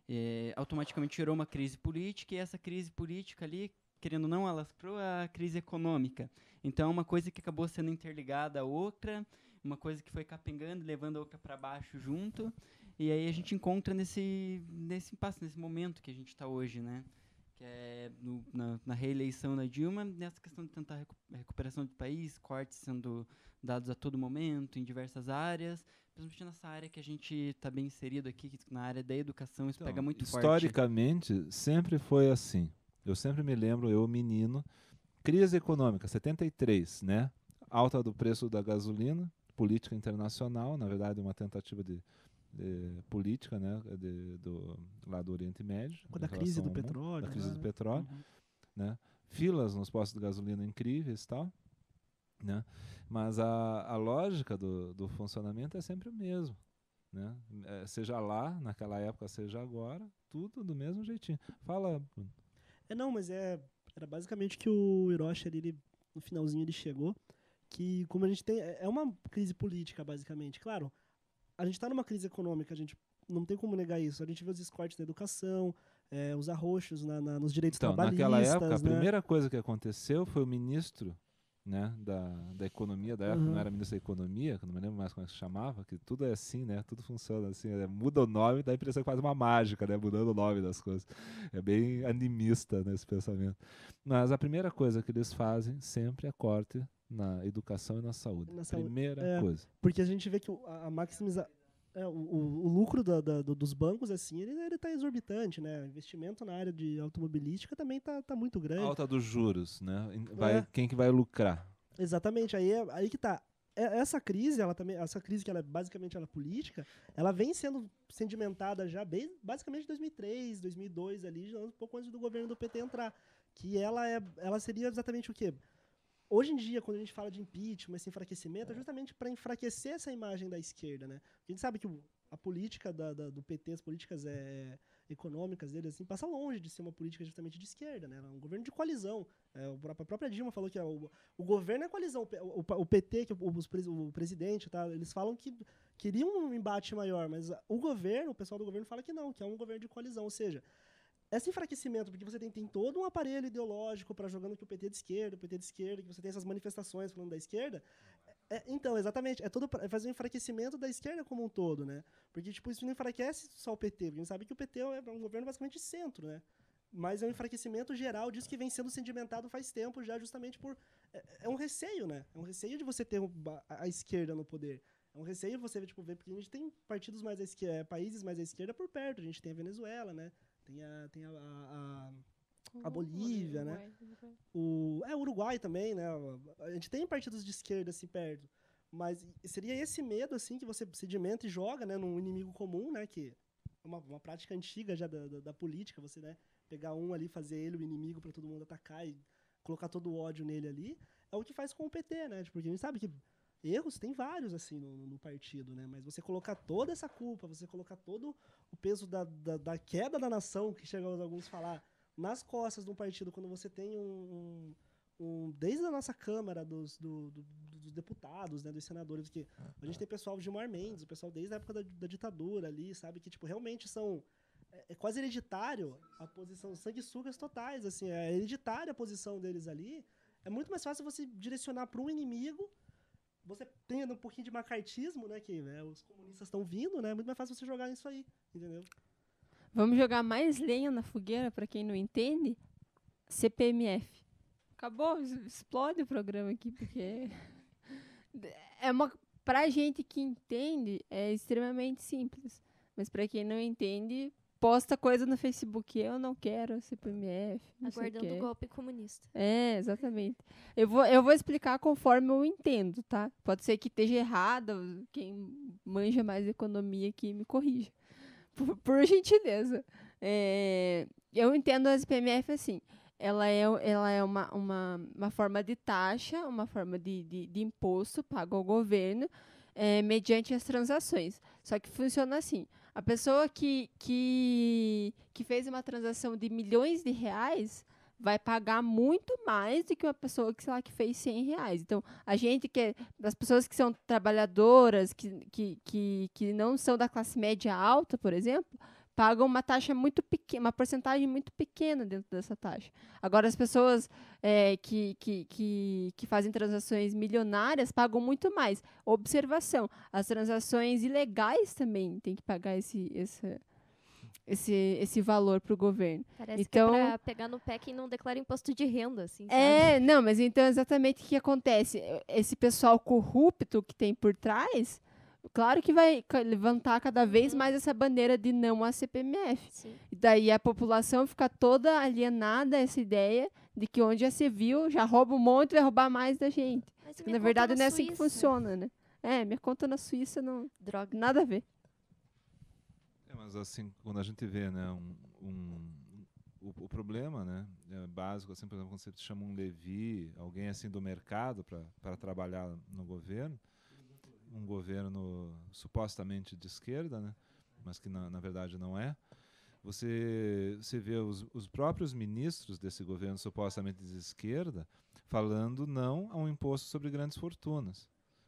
é, automaticamente gerou uma crise política e essa crise política ali, querendo ou não, alastrou a crise econômica. Então, uma coisa que acabou sendo interligada à outra, uma coisa que foi capengando, levando a outra para baixo junto, e aí a gente encontra nesse, nesse impasse, nesse momento que a gente está hoje, né? que é no, na, na, reeleição da Dilma, nessa questão de tentar recu recuperação do país, cortes sendo dados a todo momento, em diversas áreas, principalmente nessa área que a gente está bem inserido aqui, na área da educação, isso então, pega muito historicamente, forte. Historicamente, sempre foi assim. Eu sempre me lembro, eu menino, crise econômica, 73, né? Alta do preço da gasolina, política internacional, na verdade, uma tentativa de de, política, né, de, do, lá do Oriente Médio. Da crise do mundo, petróleo. Da crise né? do petróleo. Uhum. Né? Filas nos postos de gasolina incríveis e tal. Né? Mas a, a lógica do, do funcionamento é sempre o mesmo. Né? É, seja lá, naquela época, seja agora, tudo do mesmo jeitinho. Fala, É, não, mas é, era basicamente que o Hiroshi, ali, ele, no finalzinho, ele chegou que como a gente tem é, é uma crise política basicamente claro a gente está numa crise econômica, a gente não tem como negar isso. A gente vê os escortes na educação, é, os arroxos na, na, nos direitos então, trabalhistas. Naquela época, né? a primeira coisa que aconteceu foi o ministro né, da, da economia da época, uhum. não era ministro da economia, que não me lembro mais como é que se chamava, que tudo é assim, né? Tudo funciona assim, né, muda o nome, dá a impressão que faz uma mágica, né? Mudando o nome das coisas. É bem animista nesse né, pensamento. Mas a primeira coisa que eles fazem sempre é corte na educação e na saúde. Na Primeira saúde. É, coisa. Porque a gente vê que a maximização. É, o, o, lucro da, da, dos bancos, assim, ele, está exorbitante, né? O investimento na área de automobilística também está tá muito grande. Alta dos juros, né? É. Vai, é. Quem que vai lucrar? Exatamente, aí, é, aí que está é, Essa crise, ela também, essa crise que ela basicamente ela é política, ela vem sendo sedimentada já bem, basicamente 2003, 2002 ali, um pouco antes do governo do PT entrar, que ela é, ela seria exatamente o quê? Hoje em dia, quando a gente fala de impeachment, esse assim, enfraquecimento, é, é justamente para enfraquecer essa imagem da esquerda, né? a gente sabe que o, a política da, da, do PT, as políticas é, é, econômicas dele, assim, passa longe de ser uma política justamente de esquerda, né? É um governo de coalizão. É, a própria Dilma falou que é o, o governo é coalizão. O, o PT, que os, o presidente, tá? eles falam que queriam um embate maior, mas o governo, o pessoal do governo fala que não, que é um governo de coalizão. Ou seja, é esse enfraquecimento, porque você tem, tem todo um aparelho ideológico para jogando que o PT de esquerda, o PT de esquerda, que você tem essas manifestações falando da esquerda. É, é então, exatamente, é todo é fazer um enfraquecimento da esquerda como um todo, né? Porque tipo isso não enfraquece só o PT, porque a gente sabe que o PT é um governo basicamente de centro, né? Mas é um enfraquecimento geral disso que vem sendo sedimentado faz tempo já, justamente por. É, é um receio, né? É um receio de você ter a, a esquerda no poder. É um receio você tipo, ver, porque a gente tem partidos mais à esquerda, é, países mais à esquerda por perto. A gente tem a Venezuela, né? tem a, tem a, a, a Bolívia, né? O, é, Uruguai também, né? A gente tem partidos de esquerda assim perto. Mas seria esse medo, assim, que você sedimenta e joga, né? Num inimigo comum, né? Que é uma, uma prática antiga já da, da, da política, você, né? Pegar um ali, fazer ele o inimigo para todo mundo atacar e colocar todo o ódio nele ali. É o que faz com o PT, né? Tipo, porque a gente sabe que erros tem vários assim no, no, partido, né? Mas você colocar toda essa culpa, você colocar todo o peso da, da, da queda da nação, que chegamos a alguns falar, nas costas de um partido, quando você tem um, um, um desde a nossa Câmara dos, do, do, dos deputados, né, dos senadores, que ah, a gente tá. tem pessoal Gilmar Mendes, o pessoal desde a época da, da ditadura ali, sabe, que tipo realmente são é, é quase hereditário a posição sanguessugas totais, assim, é hereditária a posição deles ali. É muito mais fácil você direcionar para um inimigo você tem um pouquinho de macartismo, né? Que né, os comunistas estão vindo, né? É muito mais fácil você jogar isso aí, entendeu? Vamos jogar mais lenha na fogueira, para quem não entende? CPMF. Acabou, explode o programa aqui, porque. é uma. Pra gente que entende, é extremamente simples. Mas para quem não entende, posta coisa no Facebook. Eu não quero CPMF. Aguardando o golpe comunista. É, exatamente. Eu vou, eu vou explicar conforme eu entendo, tá? Pode ser que esteja errada, quem manja mais economia que me corrija. Por, por gentileza. É, eu entendo a CPMF assim. Ela é, ela é uma, uma, uma forma de taxa, uma forma de, de, de imposto pago ao governo é, mediante as transações. Só que funciona assim. A pessoa que, que, que fez uma transação de milhões de reais vai pagar muito mais do que uma pessoa que, sei lá, que fez 100 reais. Então, a gente que é, pessoas que são trabalhadoras, que, que, que, que não são da classe média alta, por exemplo, pagam uma taxa muito pequena, uma porcentagem muito pequena dentro dessa taxa. Agora, as pessoas é, que, que, que, que fazem transações milionárias pagam muito mais. Observação: as transações ilegais também têm que pagar esse, esse, esse, esse valor para o governo. Parece então, que é então para pegar no pé quem não declara imposto de renda, assim. É, sabe? É, não, mas então exatamente o que acontece? Esse pessoal corrupto que tem por trás Claro que vai levantar cada vez uhum. mais essa bandeira de não a CPMF. Sim. E daí a população fica toda alienada a essa ideia de que onde é civil já rouba um monte e vai roubar mais da gente. na verdade, é não é assim que funciona, né? É, minha conta na Suíça não. Droga. Nada a ver. É, mas assim, quando a gente vê, né, um, um o, o, problema né, é básico, assim, por exemplo, quando você chama um Levi, alguém assim do mercado para trabalhar no governo, um governo supostamente de esquerda, né? mas que na, na verdade não é. Você, você vê os, os próprios ministros desse governo supostamente de esquerda falando não a um imposto sobre grandes fortunas.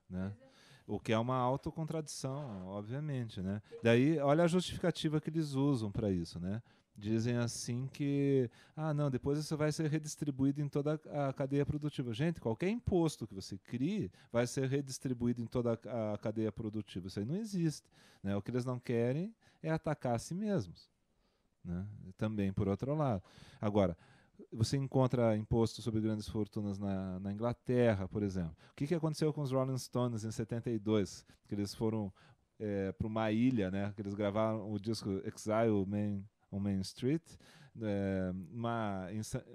Né? É. O que é uma autocontradição, obviamente, né? Daí, olha a justificativa que eles usam para isso, né? Dizem assim que, ah, não, depois isso vai ser redistribuído em toda a cadeia produtiva. Gente, qualquer imposto que você crie vai ser redistribuído em toda a cadeia produtiva. Isso aí não existe. Né? O que eles não querem é atacar a si mesmos. Né? Também, por outro lado. Agora, você encontra imposto sobre grandes fortunas na, na Inglaterra, por exemplo. O que, que aconteceu com os Rolling Stones em 72? Que eles foram é, eh, para uma ilha, né? Que eles gravaram o disco Exile Man on Main Street, é, né, numa,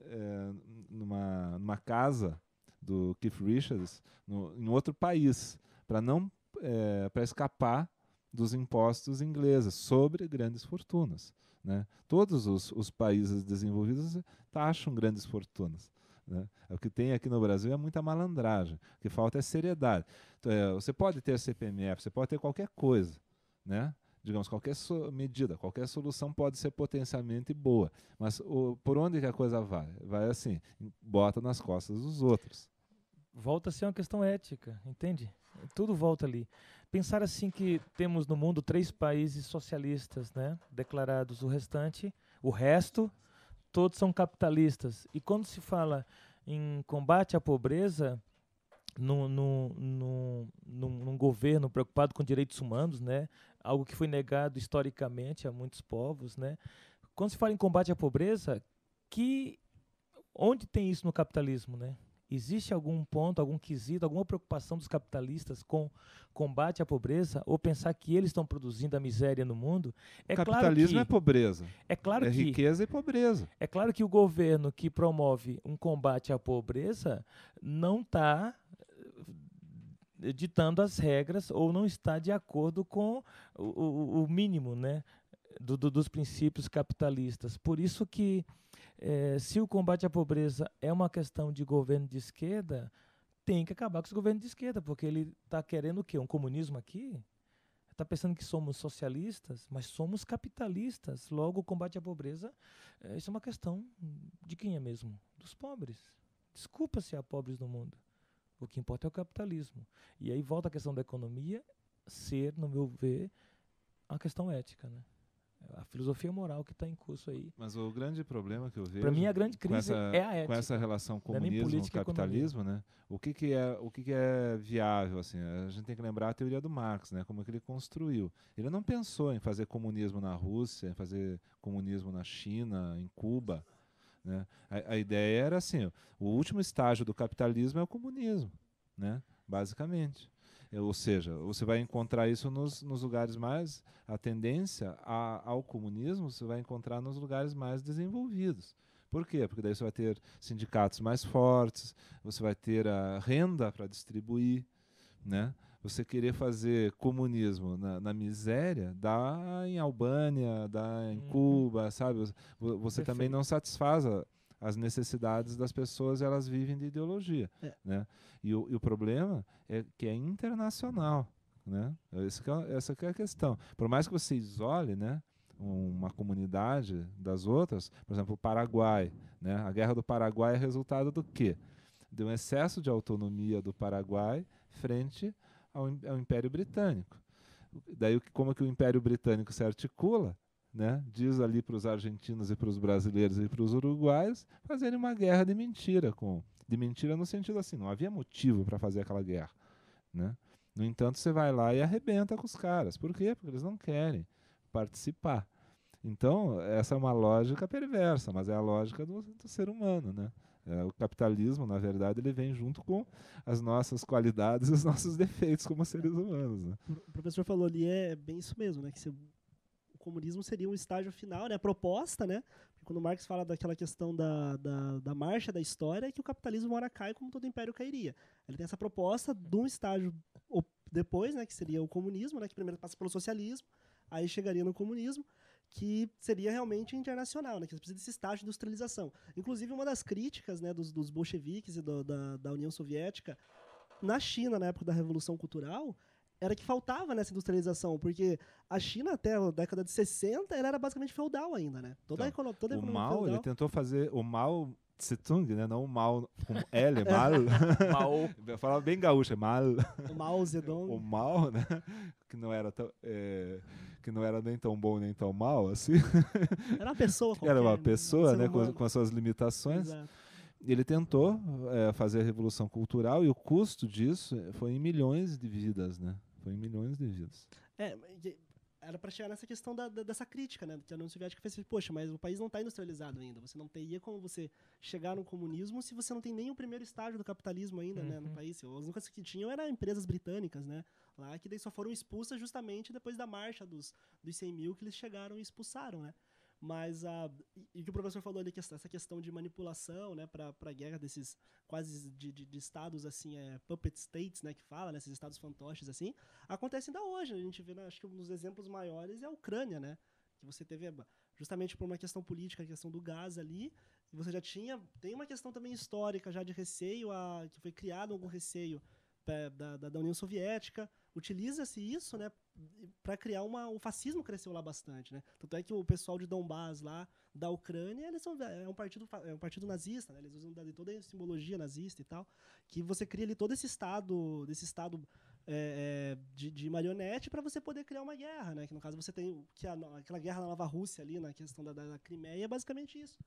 é, numa, numa casa do Keith Richards, no, em outro país, para não é, para escapar dos impostos ingleses sobre grandes fortunas. Né? Todos os, os países desenvolvidos taxam grandes fortunas. Né? É o que tem aqui no Brasil é muita malandragem. O que falta é seriedade. Então, é, você pode ter CPMF, você pode ter qualquer coisa, né? digamos, qualquer so medida, qualquer solução pode ser potencialmente boa, mas o, por onde que a coisa vai? Vai assim, bota nas costas dos outros. Volta a ser uma questão ética, entende? Tudo volta ali. Pensar assim que temos no mundo três países socialistas, né, declarados, o restante, o resto, todos são capitalistas. E quando se fala em combate à pobreza, num, num, num, governo preocupado com direitos humanos, né? algo que foi negado historicamente a muitos povos. Né? Quando se fala em combate à pobreza, que onde tem isso no capitalismo? Né? Existe algum ponto, algum quesito, alguma preocupação dos capitalistas com combate à pobreza ou pensar que eles estão produzindo a miséria no mundo? É capitalismo claro que, é pobreza. É claro é que, riqueza e pobreza. É claro que o governo que promove um combate à pobreza não está ditando as regras ou não está de acordo com o, o, o mínimo né, do, do, dos princípios capitalistas. Por isso que, eh, se o combate à pobreza é uma questão de governo de esquerda, tem que acabar com os governos de esquerda, porque ele está querendo o quê? Um comunismo aqui? Está pensando que somos socialistas, mas somos capitalistas. Logo, o combate à pobreza, eh, isso é uma questão de quem é mesmo? Dos pobres. Desculpa se há pobres no mundo. O que importa é o capitalismo. E aí volta a questão da economia ser, no meu ver, a questão ética, né? A filosofia moral que está em curso aí. Mas o grande problema que eu vejo. Para mim, a grande crise essa, é a ética. Com essa relação é comunismo-capitalismo, é né? O que, que, é, o que, que é viável? Assim? A gente tem que lembrar a teoria do Marx, né? Como é que ele construiu. Ele não pensou em fazer comunismo na Rússia, em fazer comunismo na China, em Cuba. Né? A, a, ideia era assim: o último estágio do capitalismo é o comunismo, né? basicamente. É, ou seja, você vai encontrar isso nos, nos lugares mais. A tendência a, ao comunismo você vai encontrar nos lugares mais desenvolvidos. Por quê? Porque daí você vai ter sindicatos mais fortes, você vai ter a renda para distribuir, né? Você querer fazer comunismo na, na miséria, dá em Albânia, dá em hum. Cuba, sabe? Você Perfeito. também não satisfaz as necessidades das pessoas, elas vivem de ideologia, é. né? E o, e o problema é que é internacional, né? É essa é, essa é a questão. Por mais que você isole, né? uma comunidade das outras, por exemplo, o Paraguai. Né? A guerra do Paraguai é resultado do quê? De um excesso de autonomia do Paraguai frente ao, ao Império Britânico. Daí como é que o Império Britânico se articula? Né? Diz ali para os argentinos e para os brasileiros e para os uruguaios fazerem uma guerra de mentira com de mentira no sentido assim, não havia motivo para fazer aquela guerra, né? No entanto, você vai lá e arrebenta com os caras. Por quê? Porque eles não querem participar. Então, essa é uma lógica perversa, mas é a lógica do, do ser humano, né? É, o capitalismo, na verdade, ele vem junto com as nossas qualidades e os nossos defeitos como seres humanos. Né? O professor falou ali, é bem isso mesmo, né? Que se, o comunismo seria um estágio final, né? A proposta, né? Quando Marx fala daquela questão da, da, da marcha da história, é que o capitalismo ora cai como todo império cairia. Ele tem essa proposta de um estágio depois, né? Que seria o comunismo, né? Que primeiro passa pelo socialismo, aí chegaria no comunismo que seria realmente internacional, né? Que precisa desse estágio de industrialização. Inclusive, uma das críticas né, dos, dos bolcheviques e do, da, da União Soviética na China, na época da Revolução Cultural, era que faltava nessa industrialização, porque a China até a década de 60 ela era basicamente feudal ainda, né? Toda então, a economia, toda a economia o mal, feudal... ele tentou fazer o mal Tsung, né? Não mal com L, é Mal. mal Eu falava bem gaúcho, é Mal. O Zedong. O Mal, né? Que não era tão, é, que não era nem tão bom nem tão mal, assim. Era uma pessoa qualquer, Era uma né? pessoa, né? né? Com, com as suas limitações. Exato. Ele tentou é, fazer a revolução cultural e o custo disso foi em milhões de vidas, né? Foi em milhões de vidas. É, era para chegar nessa questão da, da, dessa crítica, né? Que a União Soviética fez, poxa, mas o país não está industrializado ainda. Você não teria como você chegar no comunismo se você não tem nem o primeiro estágio do capitalismo ainda, uhum. né? No uhum. país. As únicas que tinham eram empresas britânicas, né? Lá que daí só foram expulsas justamente depois da marcha dos, dos 100 mil que eles chegaram e expulsaram, né? Mas a. E que o professor falou ali, que essa questão de manipulação, né, para guerra desses quase de, de, de estados, assim, é, puppet states, né, que fala, né, esses estados fantoches, assim, acontece ainda hoje. A gente vê, né, acho que um dos exemplos maiores é a Ucrânia, né? que você teve é, justamente por uma questão política, a questão do gás ali, e você já tinha tem uma questão também histórica já de receio a, que foi criado algum receio é, da, da, da União Soviética utiliza-se isso, né, para criar uma o fascismo cresceu lá bastante, né? Tanto é que o pessoal de Donbás lá da Ucrânia, eles são é um partido é um partido nazista, né? Eles usam toda a simbologia nazista e tal, que você cria ali todo esse estado, desse estado é, é de, de, marionete para você poder criar uma guerra, né? Que no caso você tem que a, aquela guerra na Nova Rússia ali na questão da, da Crimeia é basicamente isso.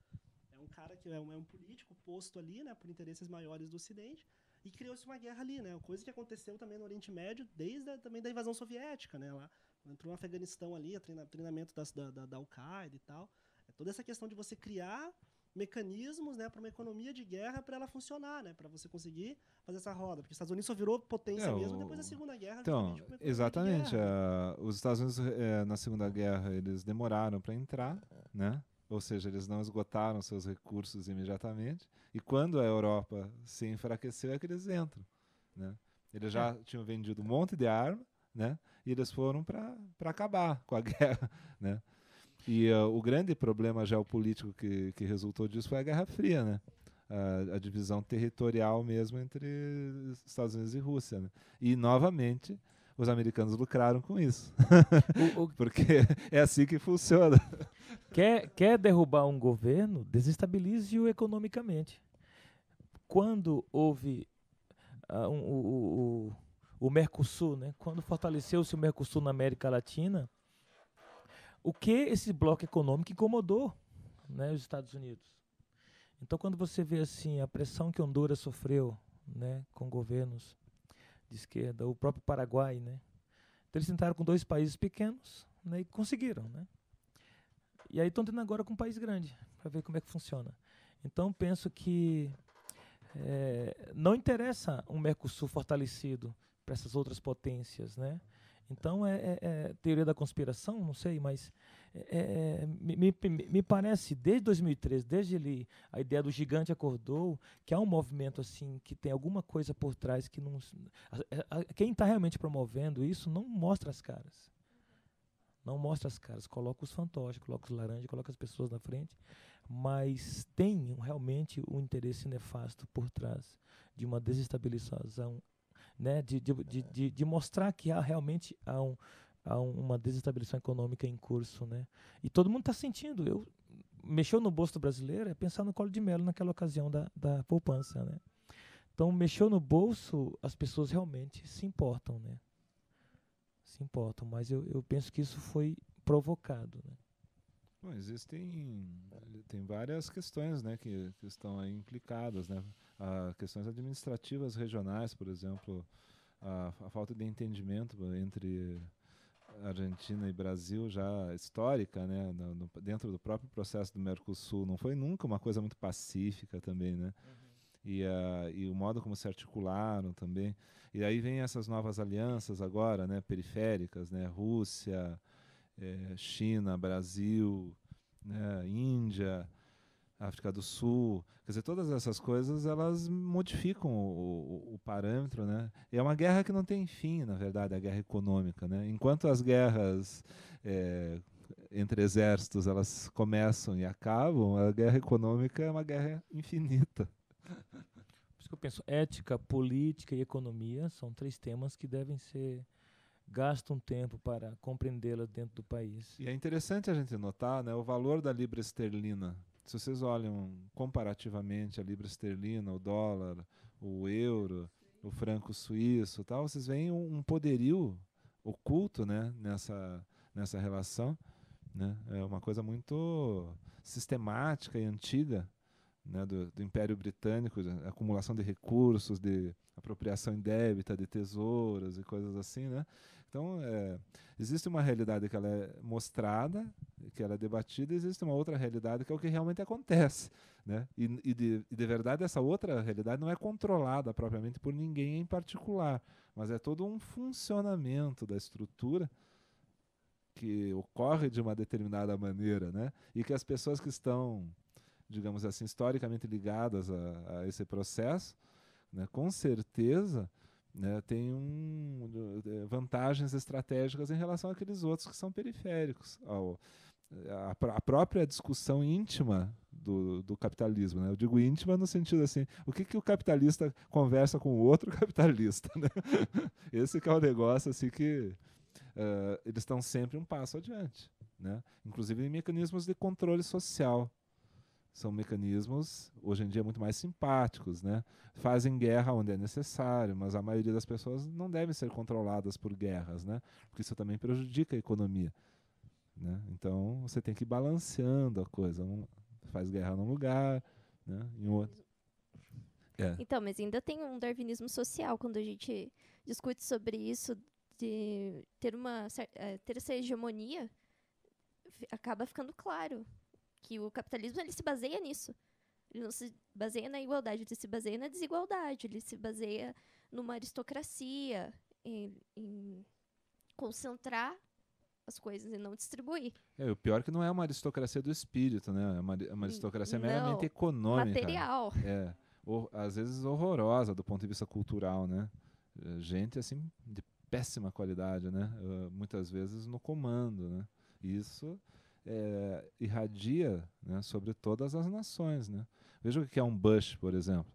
É um cara que é um, é um político posto ali, né, por interesses maiores do Ocidente e criou-se uma guerra ali, né? Coisa que aconteceu também no Oriente Médio desde a, também da invasão soviética, né? Lá entrou no Afeganistão ali, treina, treinamento das, da, da, da Al-Qaeda e tal. É toda essa questão de você criar mecanismos né, para uma economia de guerra para ela funcionar, né, para você conseguir fazer essa roda. Porque os Estados Unidos só virou potência é, mesmo depois da Segunda Guerra. Então, exatamente. Uh, os Estados Unidos, uh, na Segunda Guerra, eles demoraram para entrar, né? ou seja, eles não esgotaram seus recursos imediatamente, e quando a Europa se enfraqueceu é que eles entram. Né? Eles já é. tinham vendido um monte de arma, né? e eles foram para acabar com a guerra. Né? E uh, o grande problema geopolítico que, que resultou disso foi a Guerra Fria, né? a, a divisão territorial mesmo entre Estados Unidos e Rússia. Né? E, novamente, os americanos lucraram com isso. o, o... Porque é assim que funciona quer, quer derrubar um governo, desestabilize-o economicamente. Quando houve uh, um, o, o, o Mercosul, né? quando fortaleceu-se o Mercosul na América Latina, o que esse bloco econômico incomodou né, os Estados Unidos? Então, quando você vê assim a pressão que Honduras sofreu né, com governos de esquerda, o próprio Paraguai, né, então, eles tentaram com dois países pequenos né, e conseguiram. Né? E aí estão tendo agora com um país grande, para ver como é que funciona. Então, penso que é, não interessa um Mercosul fortalecido para essas outras potências, né? Então, é, é, é, teoria da conspiração, não sei, mas é, é, é me, me, me, parece, desde 2013, desde ali, a ideia do gigante acordou, que há um movimento assim, que tem alguma coisa por trás que não. A, a, quem está realmente promovendo isso não mostra as caras. Não mostra as caras, coloca os fantoches, coloca os laranjas, coloca as pessoas na frente, mas tem realmente um interesse nefasto por trás de uma desestabilização, né? de, de, de, é. de, de mostrar que há realmente há um, há uma desestabilização econômica em curso, né? E todo mundo está sentindo. Eu mexeu no bolso do brasileiro é pensar no colo de melo naquela ocasião da, da poupança, né? Então mexeu no bolso, as pessoas realmente se importam, né? se importam, mas eu, eu penso que isso foi provocado. Né? Bom, existem tem várias questões né, que, que estão aí implicadas. Né? A ah, questões administrativas regionais, por exemplo, a, a falta de entendimento entre Argentina e Brasil já histórica, né, no, no, dentro do próprio processo do Mercosul, não foi nunca uma coisa muito pacífica também, né? Uhum e, a, e o modo como se articularam também. E aí vem essas novas alianças agora, né, periféricas, né, Rússia, é, China, Brasil, né, Índia, África do Sul, quer dizer, todas essas coisas elas modificam o, o, o, parâmetro, né? E é uma guerra que não tem fim, na verdade, a guerra econômica, né? Enquanto as guerras é, entre exércitos elas começam e acabam, a guerra econômica é uma guerra infinita. Por isso que eu penso, ética, política e economia são três temas que devem ser gastam um tempo para compreendê-la dentro do país. E é interessante a gente notar né, o valor da libra esterlina. Se vocês olham comparativamente a libra esterlina, o dólar, o euro, o franco suíço, tal, vocês veem um, um poderio oculto né, nessa, nessa relação. Né? É uma coisa muito sistemática e antiga né, do, do, Império Britânico, de acumulação de recursos, de apropriação indébita de tesouros e coisas assim, né? Então é, existe uma realidade que ela é mostrada, que ela é debatida, e existe uma outra realidade que é o que realmente acontece, né? E, e, de, e de, verdade essa outra realidade não é controlada propriamente por ninguém em particular, mas é todo um funcionamento da estrutura que ocorre de uma determinada maneira, né? E que as pessoas que estão digamos assim, historicamente ligadas a, a esse processo, né, com certeza né, tem um, eh, vantagens estratégicas em relação àqueles outros que são periféricos. Ao, eh, a, a, própria discussão íntima do, do capitalismo. Né? Eu digo íntima no sentido assim, o que, que o capitalista conversa com o outro capitalista? Né? Esse é o negócio assim que uh, eles estão sempre um passo adiante. Né? Inclusive em mecanismos de controle social são mecanismos hoje em dia muito mais simpáticos, né? Fazem guerra onde é necessário, mas a maioria das pessoas não devem ser controladas por guerras, né? Porque isso também prejudica a economia, né? Então você tem que ir balanceando a coisa, um faz guerra num lugar, né? Em outro. É. Então, mas ainda tem um darwinismo social quando a gente discute sobre isso de ter uma eh, ter essa hegemonia acaba ficando claro que o capitalismo ele se baseia nisso. Ele não se baseia na igualdade, ele se baseia na desigualdade, ele se baseia numa aristocracia, em, em concentrar as coisas e não distribuir. É, o pior é que não é uma aristocracia do espírito, né? É uma, é uma aristocracia hum, não, meramente econômica. Material. É. às vezes horrorosa do ponto de vista cultural, né? É, gente, assim, de péssima qualidade, né? Uh, muitas vezes no comando, né? Isso é, irradia né, sobre todas as nações. Né? Veja o que é um Bush, por exemplo.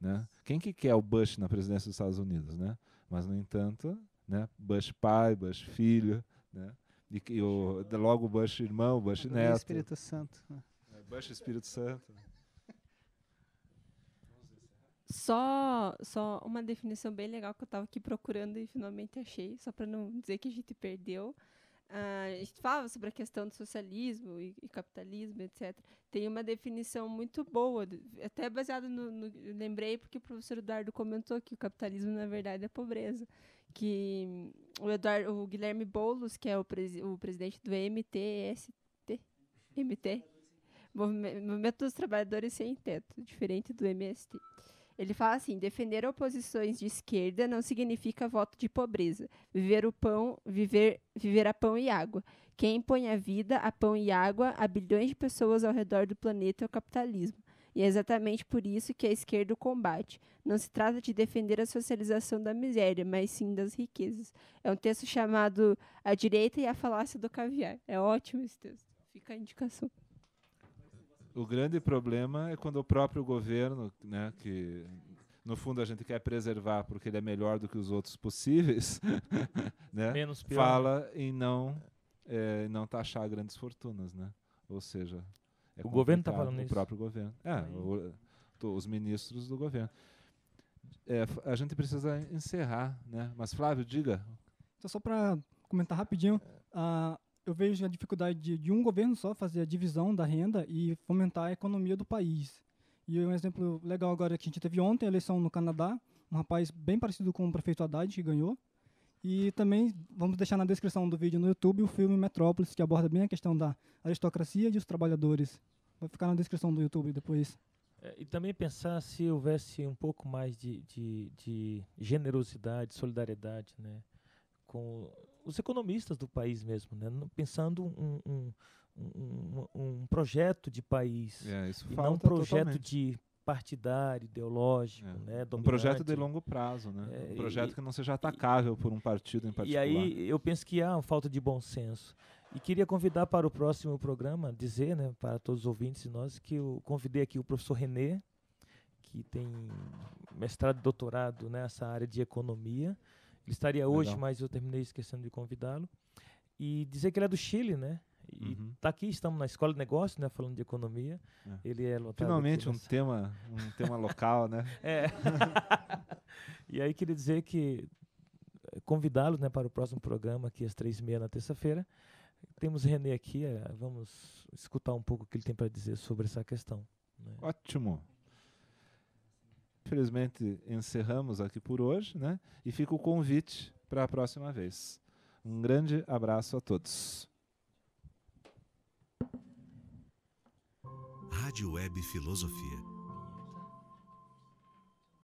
Né? Quem que quer o Bush na presidência dos Estados Unidos? Né? Mas, no entanto, né, Bush pai, Bush filho, né? e, e o, logo Bush irmão, Bush neto. Espírito Santo. É, Bush Espírito Santo. Só, só uma definição bem legal que eu estava aqui procurando e finalmente achei, só para não dizer que a gente perdeu. Ah, a gente fala sobre a questão do socialismo e, e capitalismo, etc. Tem uma definição muito boa, até baseada no, no, Lembrei porque o professor Eduardo comentou que o capitalismo, na verdade, é pobreza. Que hum, o, Eduardo, o Guilherme Boulos, que é o, presi, o presidente do MTST, MT, Movimento dos Trabalhadores Sem Teto, diferente do MST. Ele fala assim: defender oposições de esquerda não significa voto de pobreza. Viver o pão, viver, viver a pão e água. Quem impõe a vida, a pão e água a bilhões de pessoas ao redor do planeta é o capitalismo. E é exatamente por isso que a esquerda o combate. Não se trata de defender a socialização da miséria, mas sim das riquezas. É um texto chamado A Direita e a Falácia do Caviar. É ótimo esse texto. Fica a indicação. O grande problema é quando o próprio governo, né, que no fundo a gente quer preservar porque ele é melhor do que os outros possíveis, né, Menos pior. fala em não é, não taxar grandes fortunas, né? Ou seja, é o governo está falando o isso. O próprio governo. É, tá o, to, os ministros do governo. É, a gente precisa encerrar, né? Mas Flávio, diga. Então, só para comentar rapidinho, a eu vejo a dificuldade de, de, um governo só fazer a divisão da renda e fomentar a economia do país. E um exemplo legal agora que a gente teve ontem, a eleição no Canadá, um rapaz bem parecido com o prefeito Haddad que ganhou. E também vamos deixar na descrição do vídeo no YouTube o filme Metrópolis, que aborda bem a questão da aristocracia e dos trabalhadores. Vai ficar na descrição do YouTube depois. É, e também pensar se houvesse um pouco mais de, de, de generosidade, solidariedade, né? com os economistas do país mesmo, né? pensando um, um, um, um projeto de país, é, e não um projeto totalmente. de partidário, ideológico, é. né? Dominante. Um projeto de longo prazo, né? É, um projeto e, que não seja atacável e, por um partido em particular. E aí eu penso que há falta de bom senso. E queria convidar para o próximo programa, dizer né, para todos os ouvintes e nós, que eu convidei aqui o professor René, que tem mestrado e doutorado nessa área de economia, ele estaria hoje, Legal. mas eu terminei esquecendo de convidá-lo. E dizer que ele é do Chile, né? E uhum. tá aqui, estamos na escola de negócios, né? Falando de economia. É. Ele é lotado Finalmente um tema, um tema local, né? É. e aí queria dizer que eh, convidá-los, né, para o próximo programa aqui às três e meia na terça-feira. Temos René aqui, é, vamos escutar um pouco o que ele tem para dizer sobre essa questão. Né? Ótimo. Infelizmente, encerramos aqui por hoje, né? E fica o convite para a próxima vez. Um grande abraço a todos. Rádio Web Filosofia